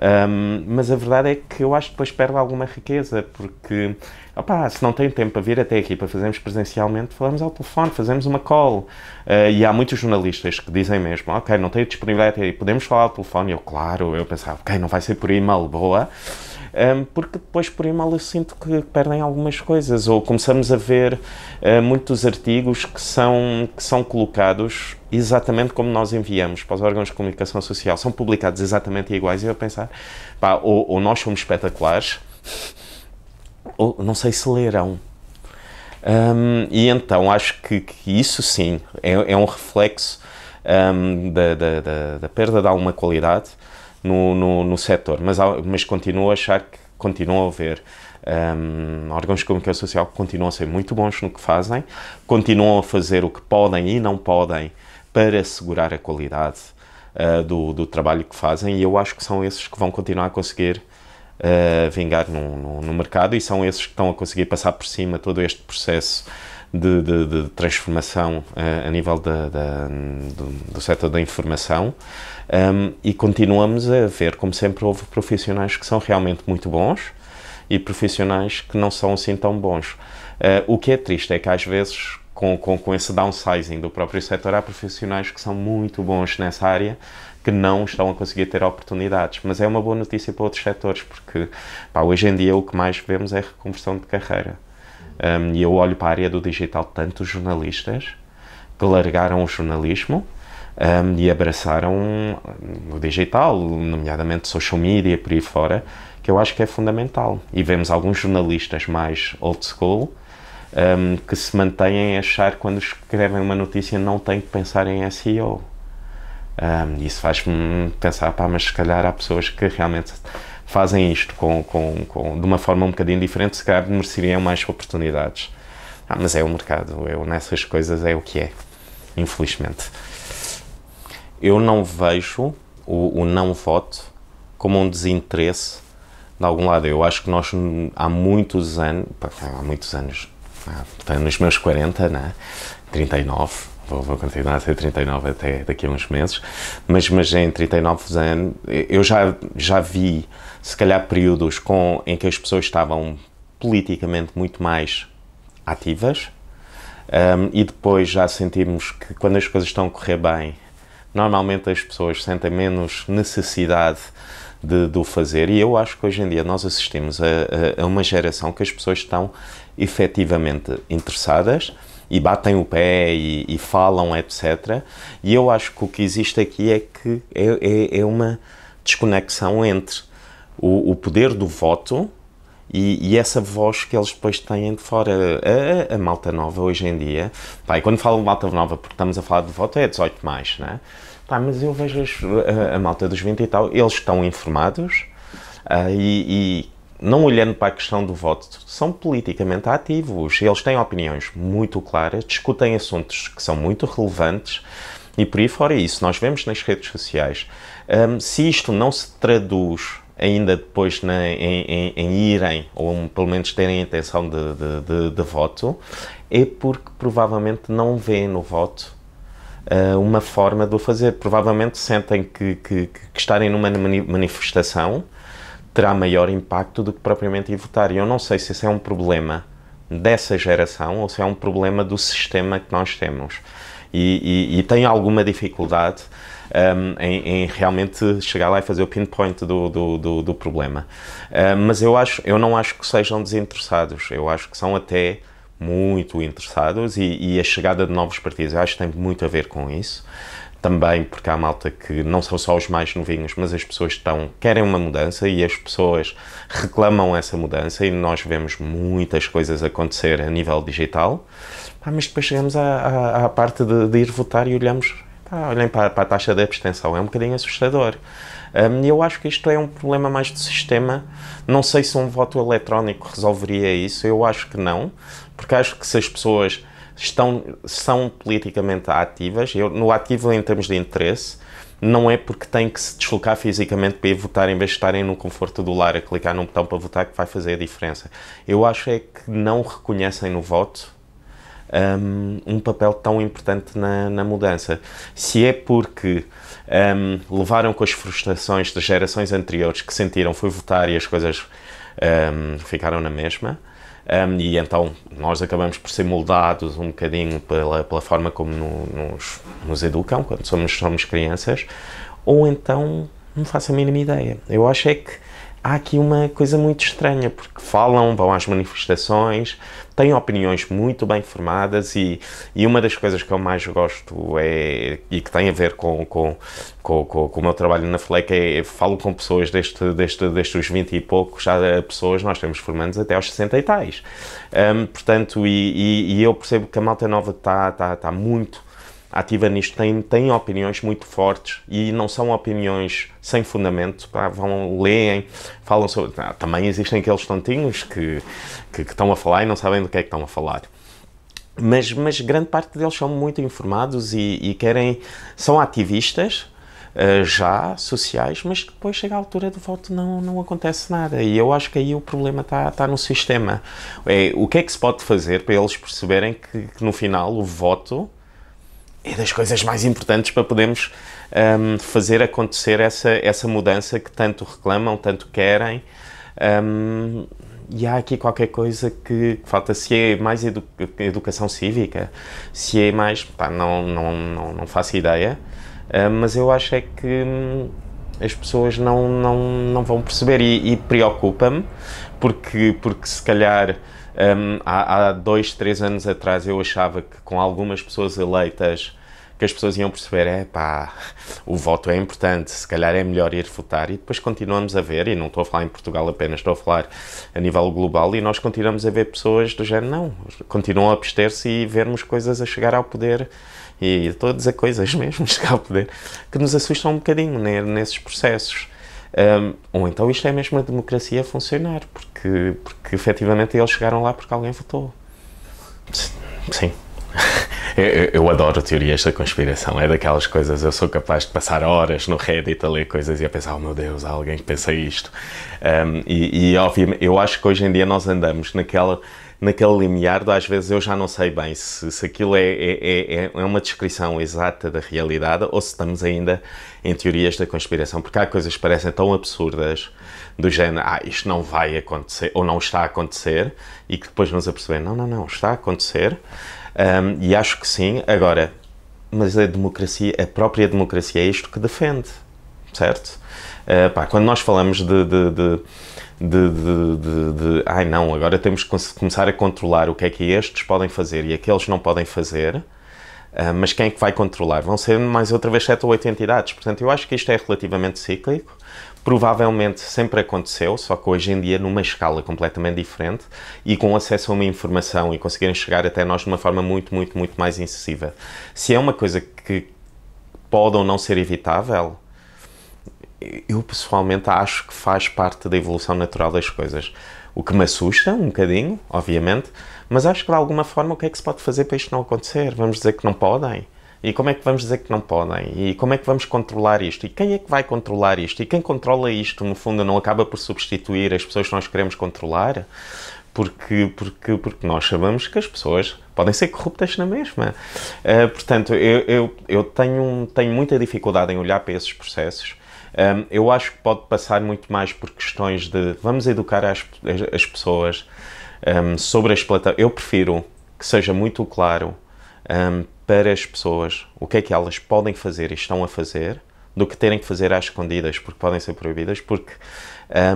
Um, mas a verdade é que eu acho que depois perde alguma riqueza, porque opa se não tem tempo para vir até aqui para fazermos presencialmente, falamos ao telefone, fazemos uma call. Uh, e há muitos jornalistas que dizem mesmo: Ok, não tenho disponibilidade, podemos falar ao telefone. Eu, claro, eu pensava: Ok, não vai ser por e-mail, boa um, porque depois por aí mal eu sinto que perdem algumas coisas, ou começamos a ver uh, muitos artigos que são, que são colocados exatamente como nós enviamos para os órgãos de comunicação social, são publicados exatamente iguais, e eu a pensar, pá, ou, ou nós somos espetaculares, ou não sei se lerão. Um, e então acho que, que isso sim é, é um reflexo um, da, da, da, da, perda de alguma qualidade no, no, no setor, mas, mas continuo a achar que continuam a haver um, órgãos de comunicação social que continuam a ser muito bons no que fazem, continuam a fazer o que podem e não podem para assegurar a qualidade uh, do, do trabalho que fazem, e eu acho que são esses que vão continuar a conseguir uh, vingar no, no, no mercado e são esses que estão a conseguir passar por cima todo este processo de, de, de transformação eh, a nível da, da, do, do, setor da informação um, e continuamos a ver, como sempre, houve profissionais que são realmente muito bons e profissionais que não são assim tão bons. Uh, o que é triste é que às vezes com, com, com, esse downsizing do próprio setor, há profissionais que são muito bons nessa área que não estão a conseguir ter oportunidades. Mas é uma boa notícia para outros setores, porque pá, hoje em dia o que mais vemos é reconversão de carreira. Um, e eu olho para a área do digital tantos jornalistas que largaram o jornalismo um, e abraçaram o digital, nomeadamente social media, por aí fora, que eu acho que é fundamental. E vemos alguns jornalistas mais old school um, que se mantêm a achar quando escrevem uma notícia não têm que pensar em SEO. Um, isso faz-me pensar, pá, mas se calhar há pessoas que realmente fazem isto com, com, com, de uma forma um bocadinho diferente, se calhar mereceriam mais oportunidades. Ah, mas é o mercado, eu nessas coisas é o que é, infelizmente. Eu não vejo o, o não voto como um desinteresse de algum lado. Eu acho que nós há muitos anos, há muitos anos, estou nos meus 40, né? 39, vou, vou continuar a ser 39 até daqui a uns meses, mas, mas em 39 anos eu já, já vi se calhar períodos com, em que as pessoas estavam politicamente muito mais ativas um, e depois já sentimos que quando as coisas estão a correr bem, normalmente as pessoas sentem menos necessidade de, de o fazer e eu acho que hoje em dia nós assistimos a, a, a uma geração que as pessoas estão efetivamente interessadas e batem o pé e, e, falam, etc. E eu acho que o que existe aqui é que é, é, é uma desconexão entre o, o poder do voto e, e, essa voz que eles depois têm de fora. A, a, a malta nova hoje em dia, pá, e quando falo malta nova, porque estamos a falar de voto, é 18 mais, né? Pá, mas eu vejo a, a malta dos 20 e tal, eles estão informados uh, e, e não olhando para a questão do voto, são politicamente ativos. Eles têm opiniões muito claras, discutem assuntos que são muito relevantes e por aí fora é isso. Nós vemos nas redes sociais. Um, ah, se isto não se traduz ainda depois na, né, em, em, em, irem, ou pelo menos terem a intenção de, de, de, de voto, é porque provavelmente não vêem no voto uh, uma forma de o fazer. Provavelmente sentem que, que, que estarem numa manifestação terá maior impacto do que propriamente ir votar. E eu não sei se isso é um problema dessa geração ou se é um problema do sistema que nós temos. E, e, e tem alguma dificuldade um, em, em, realmente chegar lá e fazer o pinpoint do, do, do, do problema. mas eu, acho, eu não acho que sejam desinteressados, eu acho que são até muito interessados e, e a chegada de novos partidos, eu acho que tem muito a ver com isso também porque há malta que não são só os mais novinhos, mas as pessoas estão, querem uma mudança e as pessoas reclamam essa mudança e nós vemos muitas coisas acontecer a nível digital, ah, mas depois chegamos à, à, à parte de, de, ir votar e olhamos Pá, olhem para, para, a taxa de abstenção, é um bocadinho assustador. Um, eu acho que isto é um problema mais de sistema. Não sei se um voto eletrónico resolveria isso, eu acho que não, porque acho que se as pessoas estão, são politicamente ativas, eu, no ativo em termos de interesse, não é porque têm que se deslocar fisicamente para ir votar em vez de estarem no conforto do lar a clicar num botão para votar que vai fazer a diferença. Eu acho é que não reconhecem no voto um, um papel tão importante na, na, mudança. Se é porque um, levaram com as frustrações das gerações anteriores que sentiram, foi votar e as coisas um, ficaram na mesma, um, e então nós acabamos por ser moldados um bocadinho pela, pela forma como no, nos, nos, educam quando somos, somos crianças, ou então não faço a mínima ideia. Eu acho é que há aqui uma coisa muito estranha, porque falam, vão às manifestações, têm opiniões muito bem formadas e, e uma das coisas que eu mais gosto é, e que tem a ver com, com, com, com, com o meu trabalho na Flec é, é, falo com pessoas deste, deste, destes 20 e poucos, já eh, pessoas, nós temos formandos até aos 60 e tais. Um, portanto, e, e, e, eu percebo que a malta nova está tá, tá muito ativa nisto tem, tem opiniões muito fortes e não são opiniões sem fundamento. Pá, vão, leem, falam sobre. Ah, também existem aqueles tontinhos que, que, que, estão a falar e não sabem do que é que estão a falar. Mas, mas grande parte deles são muito informados e, e querem. são ativistas. Uh, já sociais, mas que depois chega a altura do voto não, não acontece nada. E eu acho que aí o problema está tá no sistema. É, o que é que se pode fazer para eles perceberem que, que no final o voto é das coisas mais importantes para podermos um, fazer acontecer essa, essa mudança que tanto reclamam, tanto querem. Um, e há aqui qualquer coisa que, falta. Se é mais edu educação cívica, se é mais. Pá, não, não, não, não faço ideia. Hum, mas eu acho é que hum, as pessoas não, não, não vão perceber e, e preocupa-me, porque, porque se calhar. Um, há, há dois, três anos atrás eu achava que com algumas pessoas eleitas que as pessoas iam perceber, é pá, o voto é importante, se calhar é melhor ir votar e depois continuamos a ver, e não estou a falar em Portugal apenas, estou a falar a nível global e nós continuamos a ver pessoas do género, não, continuam a abster-se e vermos coisas a chegar ao poder e estou a dizer coisas mesmo, chegar ao poder, que nos assustam um bocadinho né, nesses processos. Um, ou então isto é mesmo a democracia a funcionar, porque, porque efetivamente eles chegaram lá porque alguém votou. Sim. Eu, eu, adoro teorias da conspiração, é daquelas coisas, eu sou capaz de passar horas no Reddit a ler coisas e a pensar, oh meu Deus, há alguém que pensa isto. Um, e, e, obviamente, eu acho que hoje em dia nós andamos naquela, naquele limiar de às vezes eu já não sei bem se, se aquilo é, é, é, é, é uma descrição exata da realidade ou se estamos ainda em teorias da conspiração, porque há coisas que parecem tão absurdas, do género, ah, isto não vai acontecer ou não está a acontecer, e que depois nos apercebemos, não, não, não, está a acontecer. Um, e acho que sim. Agora, mas a democracia, a própria democracia é isto que defende, certo? Uh, pá, quando nós falamos de, de, de de, de, de, de, ai não, agora temos que começar a controlar o que é que estes podem fazer e aqueles não podem fazer, ah, mas quem é que vai controlar? Vão ser mais outra vez 7 ou 8 entidades. Portanto, eu acho que isto é relativamente cíclico provavelmente sempre aconteceu, só que hoje em dia numa escala completamente diferente e com acesso a uma informação e conseguirem chegar até nós de uma forma muito, muito, muito mais incisiva. Se é uma coisa que pode ou não ser evitável, eu pessoalmente acho que faz parte da evolução natural das coisas. O que me assusta um bocadinho, obviamente, mas acho que de alguma forma o que é que se pode fazer para isto não acontecer? Vamos dizer que não podem? E como é que vamos dizer que não podem? E como é que vamos controlar isto? E quem é que vai controlar isto? E quem controla isto, no fundo, não acaba por substituir as pessoas que nós queremos controlar? Porque, porque, porque nós sabemos que as pessoas podem ser corruptas na mesma. Uh, portanto, eu, eu, eu tenho, tenho muita dificuldade em olhar para esses processos. Um, ehm, eu acho que pode passar muito mais por questões de vamos educar as, as pessoas um, ehm, sobre as plataformas. Eu prefiro que seja muito claro um, ehm, para as pessoas o que é que elas podem fazer e estão a fazer do que terem que fazer às escondidas, porque podem ser proibidas, porque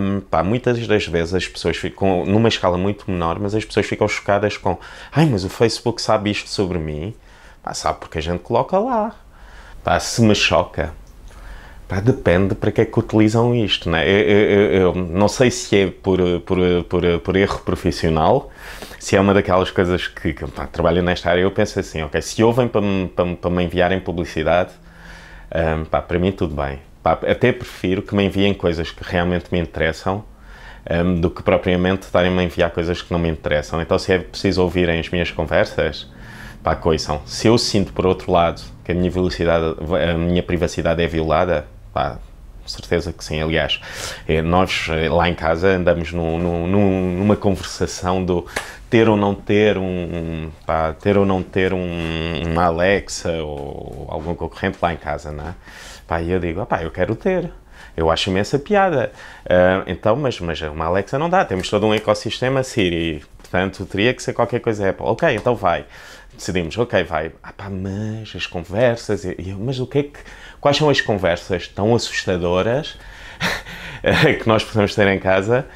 um, pá, muitas das vezes as pessoas ficam, numa escala muito menor, mas as pessoas ficam chocadas com ai, mas o Facebook sabe isto sobre mim, pá, sabe porque a gente coloca lá. Pá, se me choca, Pá, depende para que é que utilizam isto, né? Eu, eu, eu, não sei se é por, por, por, por, erro profissional, se é uma daquelas coisas que, que pá, trabalho nesta área, eu penso assim, ok, se ouvem para, para, para me enviarem publicidade, um, pá, para mim tudo bem. Pá, até prefiro que me enviem coisas que realmente me interessam um, do que propriamente estarem-me a enviar coisas que não me interessam. Então, se é preciso ouvirem as minhas conversas, pá, coisam. Se eu sinto, por outro lado, que a minha, velocidade, a minha privacidade é violada, Pá, certeza que sim. Aliás, eh, nós eh, lá em casa andamos numa conversação do ter ou não ter um pá, ter ou não ter um, Alexa ou algum concorrente lá em casa, não é? Pá, e eu digo, ah, pá, eu quero ter. Eu acho imensa piada. Uh, então, mas, mas uma Alexa não dá. Temos todo um ecossistema Siri, portanto teria que ser qualquer coisa Apple. É, ok, então vai. Decidimos, ok, vai. Ah, pá, mas as conversas, eu, mas o que é que. Quais são as conversas tão assustadoras que nós podemos ter em casa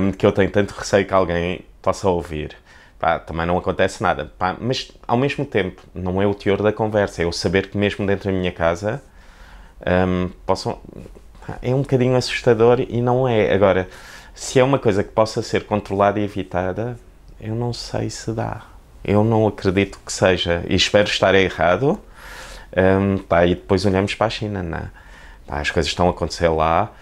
um, que eu tenho tanto receio que alguém possa ouvir? Pá, também não acontece nada. Pá, mas ao mesmo tempo, não é o teor da conversa, é eu saber que mesmo dentro da minha casa um, possam. É um bocadinho assustador e não é. Agora, se é uma coisa que possa ser controlada e evitada, eu não sei se dá. Eu não acredito que seja. E espero estar errado. Um, e depois olhamos para a China, né? as coisas estão a acontecer lá.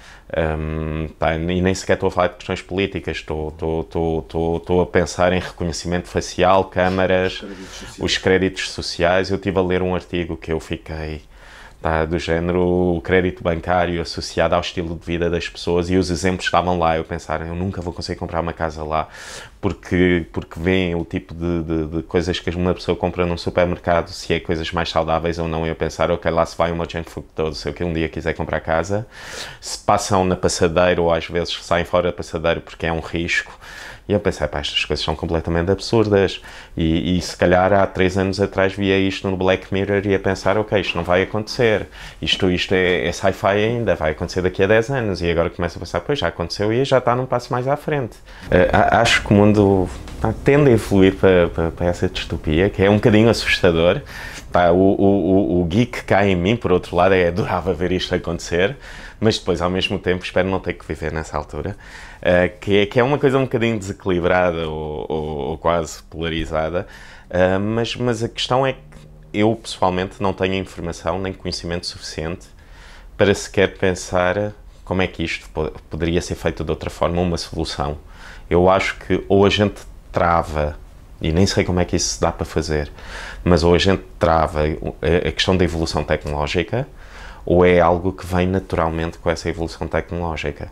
Um, e nem sequer estou a falar de questões políticas, estou, estou, estou, estou, a pensar em reconhecimento facial, câmaras, os, os créditos sociais. Eu estive a ler um artigo que eu fiquei tá do género o crédito bancário associado ao estilo de vida das pessoas e os exemplos estavam lá. Eu pensar, eu nunca vou conseguir comprar uma casa lá porque, porque veem o tipo de, de, de, coisas que uma pessoa compra num supermercado, se é coisas mais saudáveis ou não, e eu pensar, ok, lá se vai uma junk food todo, se eu que um dia quiser comprar casa, se passam na passadeira ou às vezes saem fora da passadeira porque é um risco, e eu pensei, pá, estas coisas são completamente absurdas. E, e, se calhar há três anos atrás via isto no Black Mirror e ia pensar, ok, isto não vai acontecer. Isto, isto é, é sci-fi ainda, vai acontecer daqui a 10 anos. E agora começa a pensar, pois já aconteceu e já está num passo mais à frente. Uh, acho que o mundo tá, tende a evoluir para, para, essa distopia, que é um bocadinho assustador. Tá, o, o, o geek cá em mim, por outro lado, é adorava ver isto acontecer mas depois, ao mesmo tempo, espero não ter que viver nessa altura, uh, que, é, que é uma coisa um bocadinho desequilibrada ou, ou, ou quase polarizada, uh, mas, mas a questão é que eu, pessoalmente, não tenho informação nem conhecimento suficiente para sequer pensar como é que isto poderia ser feito de outra forma, uma solução. Eu acho que ou a gente trava e nem sei como é que isso dá para fazer, mas ou a gente trava a questão da evolução tecnológica ou é algo que vem naturalmente com essa evolução tecnológica.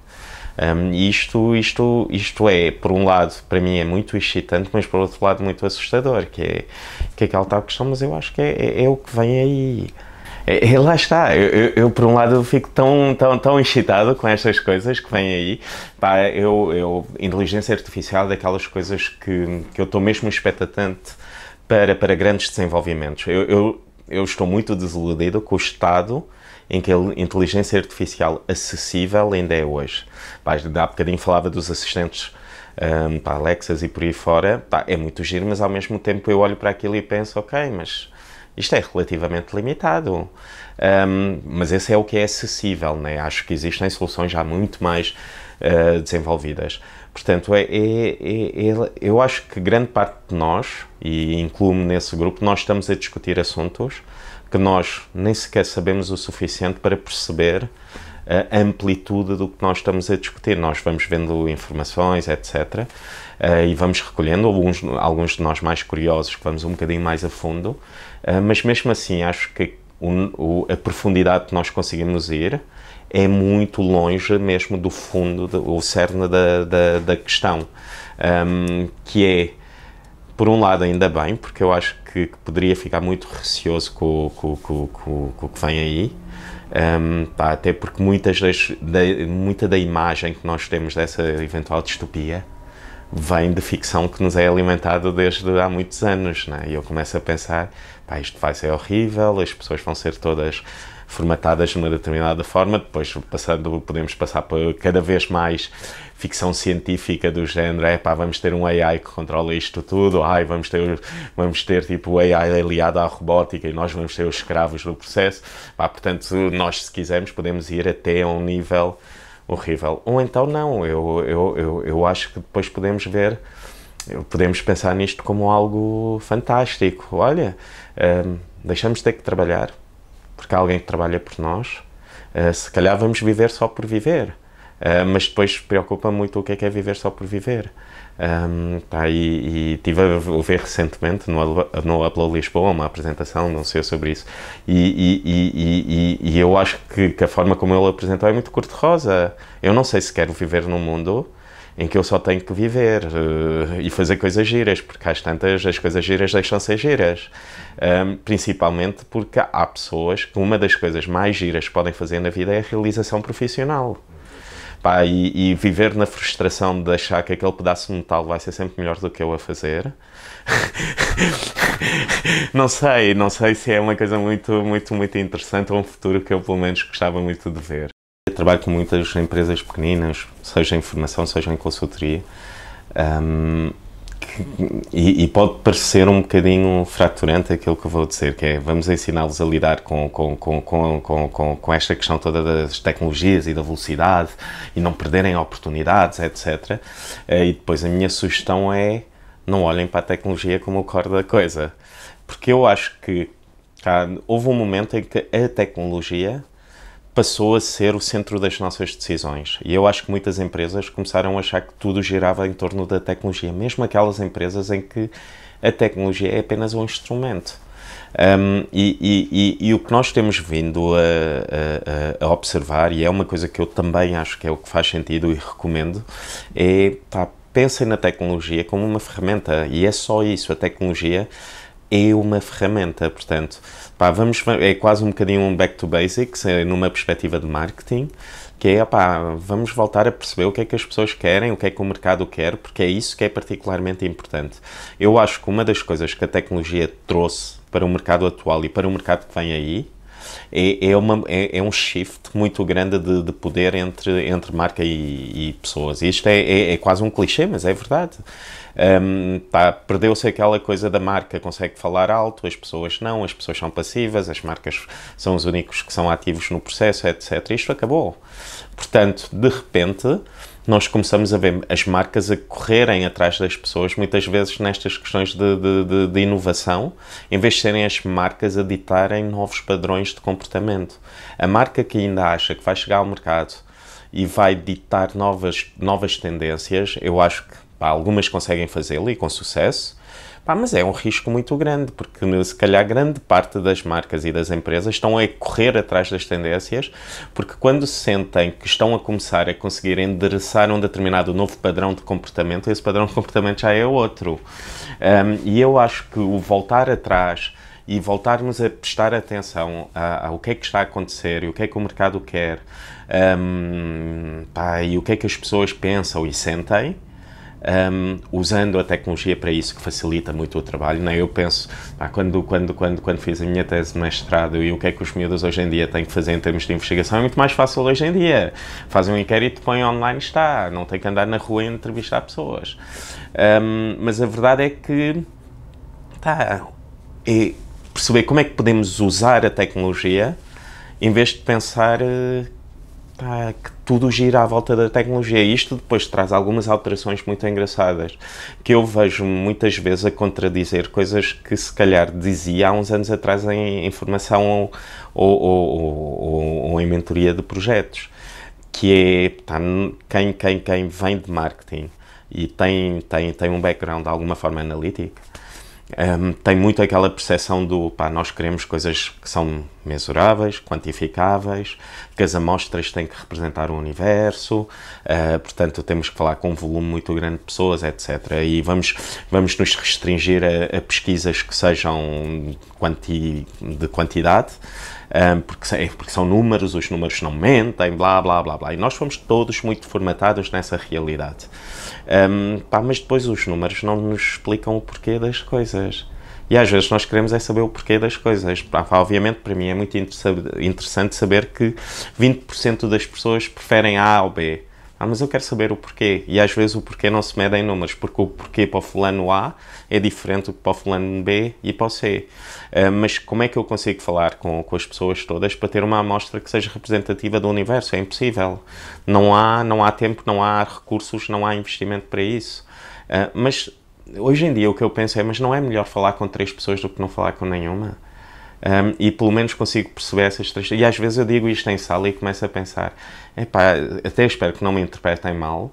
Um, isto, isto, isto é, por um lado, para mim é muito excitante, mas por outro lado muito assustador, que é, que é aquela tal questão, mas eu acho que é, é, é o que vem aí. É, é lá está, eu, eu, eu, por um lado fico tão, tão, tão excitado com estas coisas que vêm aí, pá, eu, eu, inteligência artificial é daquelas coisas que, que eu estou mesmo expectante para, para grandes desenvolvimentos. Eu, eu, eu estou muito desiludido com o estado em que a inteligência artificial acessível ainda é hoje. Pá, há bocadinho falava dos assistentes um, pá, Alexas e por aí fora. Pá, é muito giro, mas ao mesmo tempo eu olho para aquilo e penso, ok, mas isto é relativamente limitado. Um, mas esse é o que é acessível, né? acho que existem soluções já muito mais uh, desenvolvidas. Portanto, é, é, é, é, eu acho que grande parte de nós, e incluo-me nesse grupo, nós estamos a discutir assuntos que nós nem sequer sabemos o suficiente para perceber eh, a amplitude do que nós estamos a discutir. Nós vamos vendo informações, etc. Eh, e vamos recolhendo, alguns, alguns de nós mais curiosos que vamos um bocadinho mais a fundo, eh, mas mesmo assim acho que o, o, a profundidade que nós conseguimos ir é muito longe mesmo do fundo, do, o cerne da, da, da questão, um, ehm, que é por um lado, ainda bem, porque eu acho que, que poderia ficar muito receoso com, com, com, com, o que vem aí. Um, até porque muitas das, da, muita da imagem que nós temos dessa eventual distopia vem de ficção que nos é alimentada desde há muitos anos, né? E eu começo a pensar, pá, isto vai ser horrível, as pessoas vão ser todas formatadas de uma determinada forma, depois passando, podemos passar por cada vez mais ficção científica do género, é pá, vamos ter um AI que controla isto tudo, ai, vamos ter, vamos ter tipo o AI aliado à robótica e nós vamos ser os escravos do processo, pá, portanto, nós se quisermos podemos ir até a um nível horrível. Ou então não, eu, eu, eu, eu acho que depois podemos ver, podemos pensar nisto como algo fantástico. Olha, hum, deixamos de ter que trabalhar, porque há alguém que trabalha por nós. Uh, se calhar vamos viver só por viver, uh, mas depois preocupa muito o que é que é viver só por viver. Um, ehm, tá, e, e tive a ver recentemente no, no Upload Lisboa uma apresentação, não sei sobre isso, e, e, e eu acho que, que, a forma como ele apresentou é muito cor-de-rosa. Eu não sei se quero viver num mundo em que eu só tenho que viver uh, e fazer coisas giras, porque às tantas as coisas giras deixam ser giras um, principalmente porque há pessoas que uma das coisas mais giras que podem fazer na vida é a realização profissional. Pá, e, e, viver na frustração de achar que aquele pedaço de metal vai ser sempre melhor do que eu a fazer. não sei, não sei se é uma coisa muito, muito, muito interessante ou um futuro que eu pelo menos gostava muito de ver. Eu trabalho com muitas empresas pequeninas, seja em formação, seja em consultoria. Um, e, e, pode parecer um bocadinho fraturante aquilo que eu vou dizer, que é vamos ensiná-los a lidar com, com, com, com, com, com, com, esta questão toda das tecnologias e da velocidade e não perderem oportunidades, etc. Eh, e depois a minha sugestão é não olhem para a tecnologia como o core da coisa, porque eu acho que houve um momento em que a tecnologia passou a ser o centro das nossas decisões. E eu acho que muitas empresas começaram a achar que tudo girava em torno da tecnologia, mesmo aquelas empresas em que a tecnologia é apenas um instrumento. Um, e, e, e, e, o que nós temos vindo a, a, a, observar, e é uma coisa que eu também acho que é o que faz sentido e recomendo, é tá pensem na tecnologia como uma ferramenta, e é só isso. A tecnologia é uma ferramenta, portanto, pá, vamos, é quase um bocadinho um back to basics, é numa perspectiva de marketing, que é, pá, vamos voltar a perceber o que é que as pessoas querem, o que é que o mercado quer, porque é isso que é particularmente importante. Eu acho que uma das coisas que a tecnologia trouxe para o mercado atual e para o mercado que vem aí, é, é, uma, é, é, um shift muito grande de, de poder entre, entre marca e, e pessoas. isto é, é, é quase um clichê, mas é verdade. Um, tá, Perdeu-se aquela coisa da marca, consegue falar alto, as pessoas não, as pessoas são passivas, as marcas são os únicos que são ativos no processo, etc. Isto acabou. Portanto, de repente, nós começamos a ver as marcas a correrem atrás das pessoas, muitas vezes nestas questões de, de, de, de, inovação, em vez de serem as marcas a ditarem novos padrões de comportamento. A marca que ainda acha que vai chegar ao mercado e vai ditar novas, novas tendências, eu acho que Pá, algumas conseguem fazê-lo e com sucesso, pá, mas é um risco muito grande, porque se calhar grande parte das marcas e das empresas estão a correr atrás das tendências, porque quando sentem que estão a começar a conseguir endereçar um determinado novo padrão de comportamento, esse padrão de comportamento já é outro. Um, e eu acho que o voltar atrás e voltarmos a prestar atenção ao que é que está a acontecer e o que é que o mercado quer um, pá, e o que é que as pessoas pensam e sentem, um, usando a tecnologia para isso, que facilita muito o trabalho. Né? Eu penso, pá, quando, quando, quando, quando fiz a minha tese de mestrado e o que é que os miúdos hoje em dia têm que fazer em termos de investigação, é muito mais fácil hoje em dia. Fazem um inquérito, põem online, está. Não tem que andar na rua e entrevistar pessoas. Um, mas a verdade é que, tá, é perceber como é que podemos usar a tecnologia em vez de pensar eh, ah, que tudo gira à volta da tecnologia. Isto depois traz algumas alterações muito engraçadas, que eu vejo muitas vezes a contradizer coisas que se calhar dizia há uns anos atrás em, formação ou, ou, ou, ou em mentoria de projetos, que é tá, quem, quem, quem vem de marketing e tem, tem, tem um background de alguma forma analítico, um, tem muito aquela percepção do pá, nós queremos coisas que são mensuráveis, quantificáveis, que as amostras têm que representar o universo, uh, portanto temos que falar com um volume muito grande de pessoas, etc. E vamos, vamos nos restringir a, a pesquisas que sejam quanti, de quantidade, um, eh, porque, porque, são números, os números não mentem, blá blá blá blá. E nós fomos todos muito formatados nessa realidade. Um, ehm, pá, mas depois os números não nos explicam o porquê das coisas. E às vezes nós queremos é saber o porquê das coisas. Obviamente, para mim é muito interessante saber que 20% das pessoas preferem A ou B. Ah, mas eu quero saber o porquê. E às vezes o porquê não se mede em números, porque o porquê para o fulano A é diferente do que para o fulano B e para o C. Uh, mas como é que eu consigo falar com, com as pessoas todas para ter uma amostra que seja representativa do universo? É impossível. Não há, não há tempo, não há recursos, não há investimento para isso. Uh, mas hoje em dia o que eu penso é, mas não é melhor falar com três pessoas do que não falar com nenhuma? Um, e pelo menos consigo perceber essas três. E às vezes eu digo isto em sala e começo a pensar: até espero que não me interpretem mal,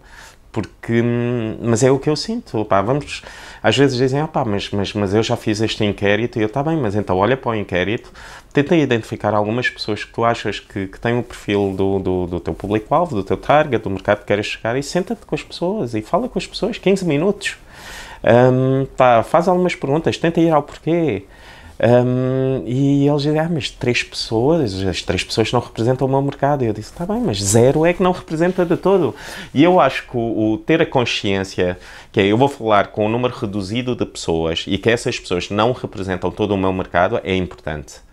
porque. Hum, mas é o que eu sinto. vamos. Às vezes dizem: opá, mas, mas, mas eu já fiz este inquérito e eu, está bem, mas então olha para o inquérito, tenta identificar algumas pessoas que tu achas que, que têm o perfil do, do, do teu público-alvo, do teu target, do mercado que queres chegar e senta-te com as pessoas e fala com as pessoas 15 minutos um, faz algumas perguntas, tenta ir ao porquê. Um, e eles dizem, ah, mas três pessoas, as três pessoas não representam o meu mercado. E eu disse, está bem, mas zero é que não representa de todo. E eu acho que o, o, ter a consciência que é, eu vou falar com um número reduzido de pessoas e que essas pessoas não representam todo o meu mercado é importante.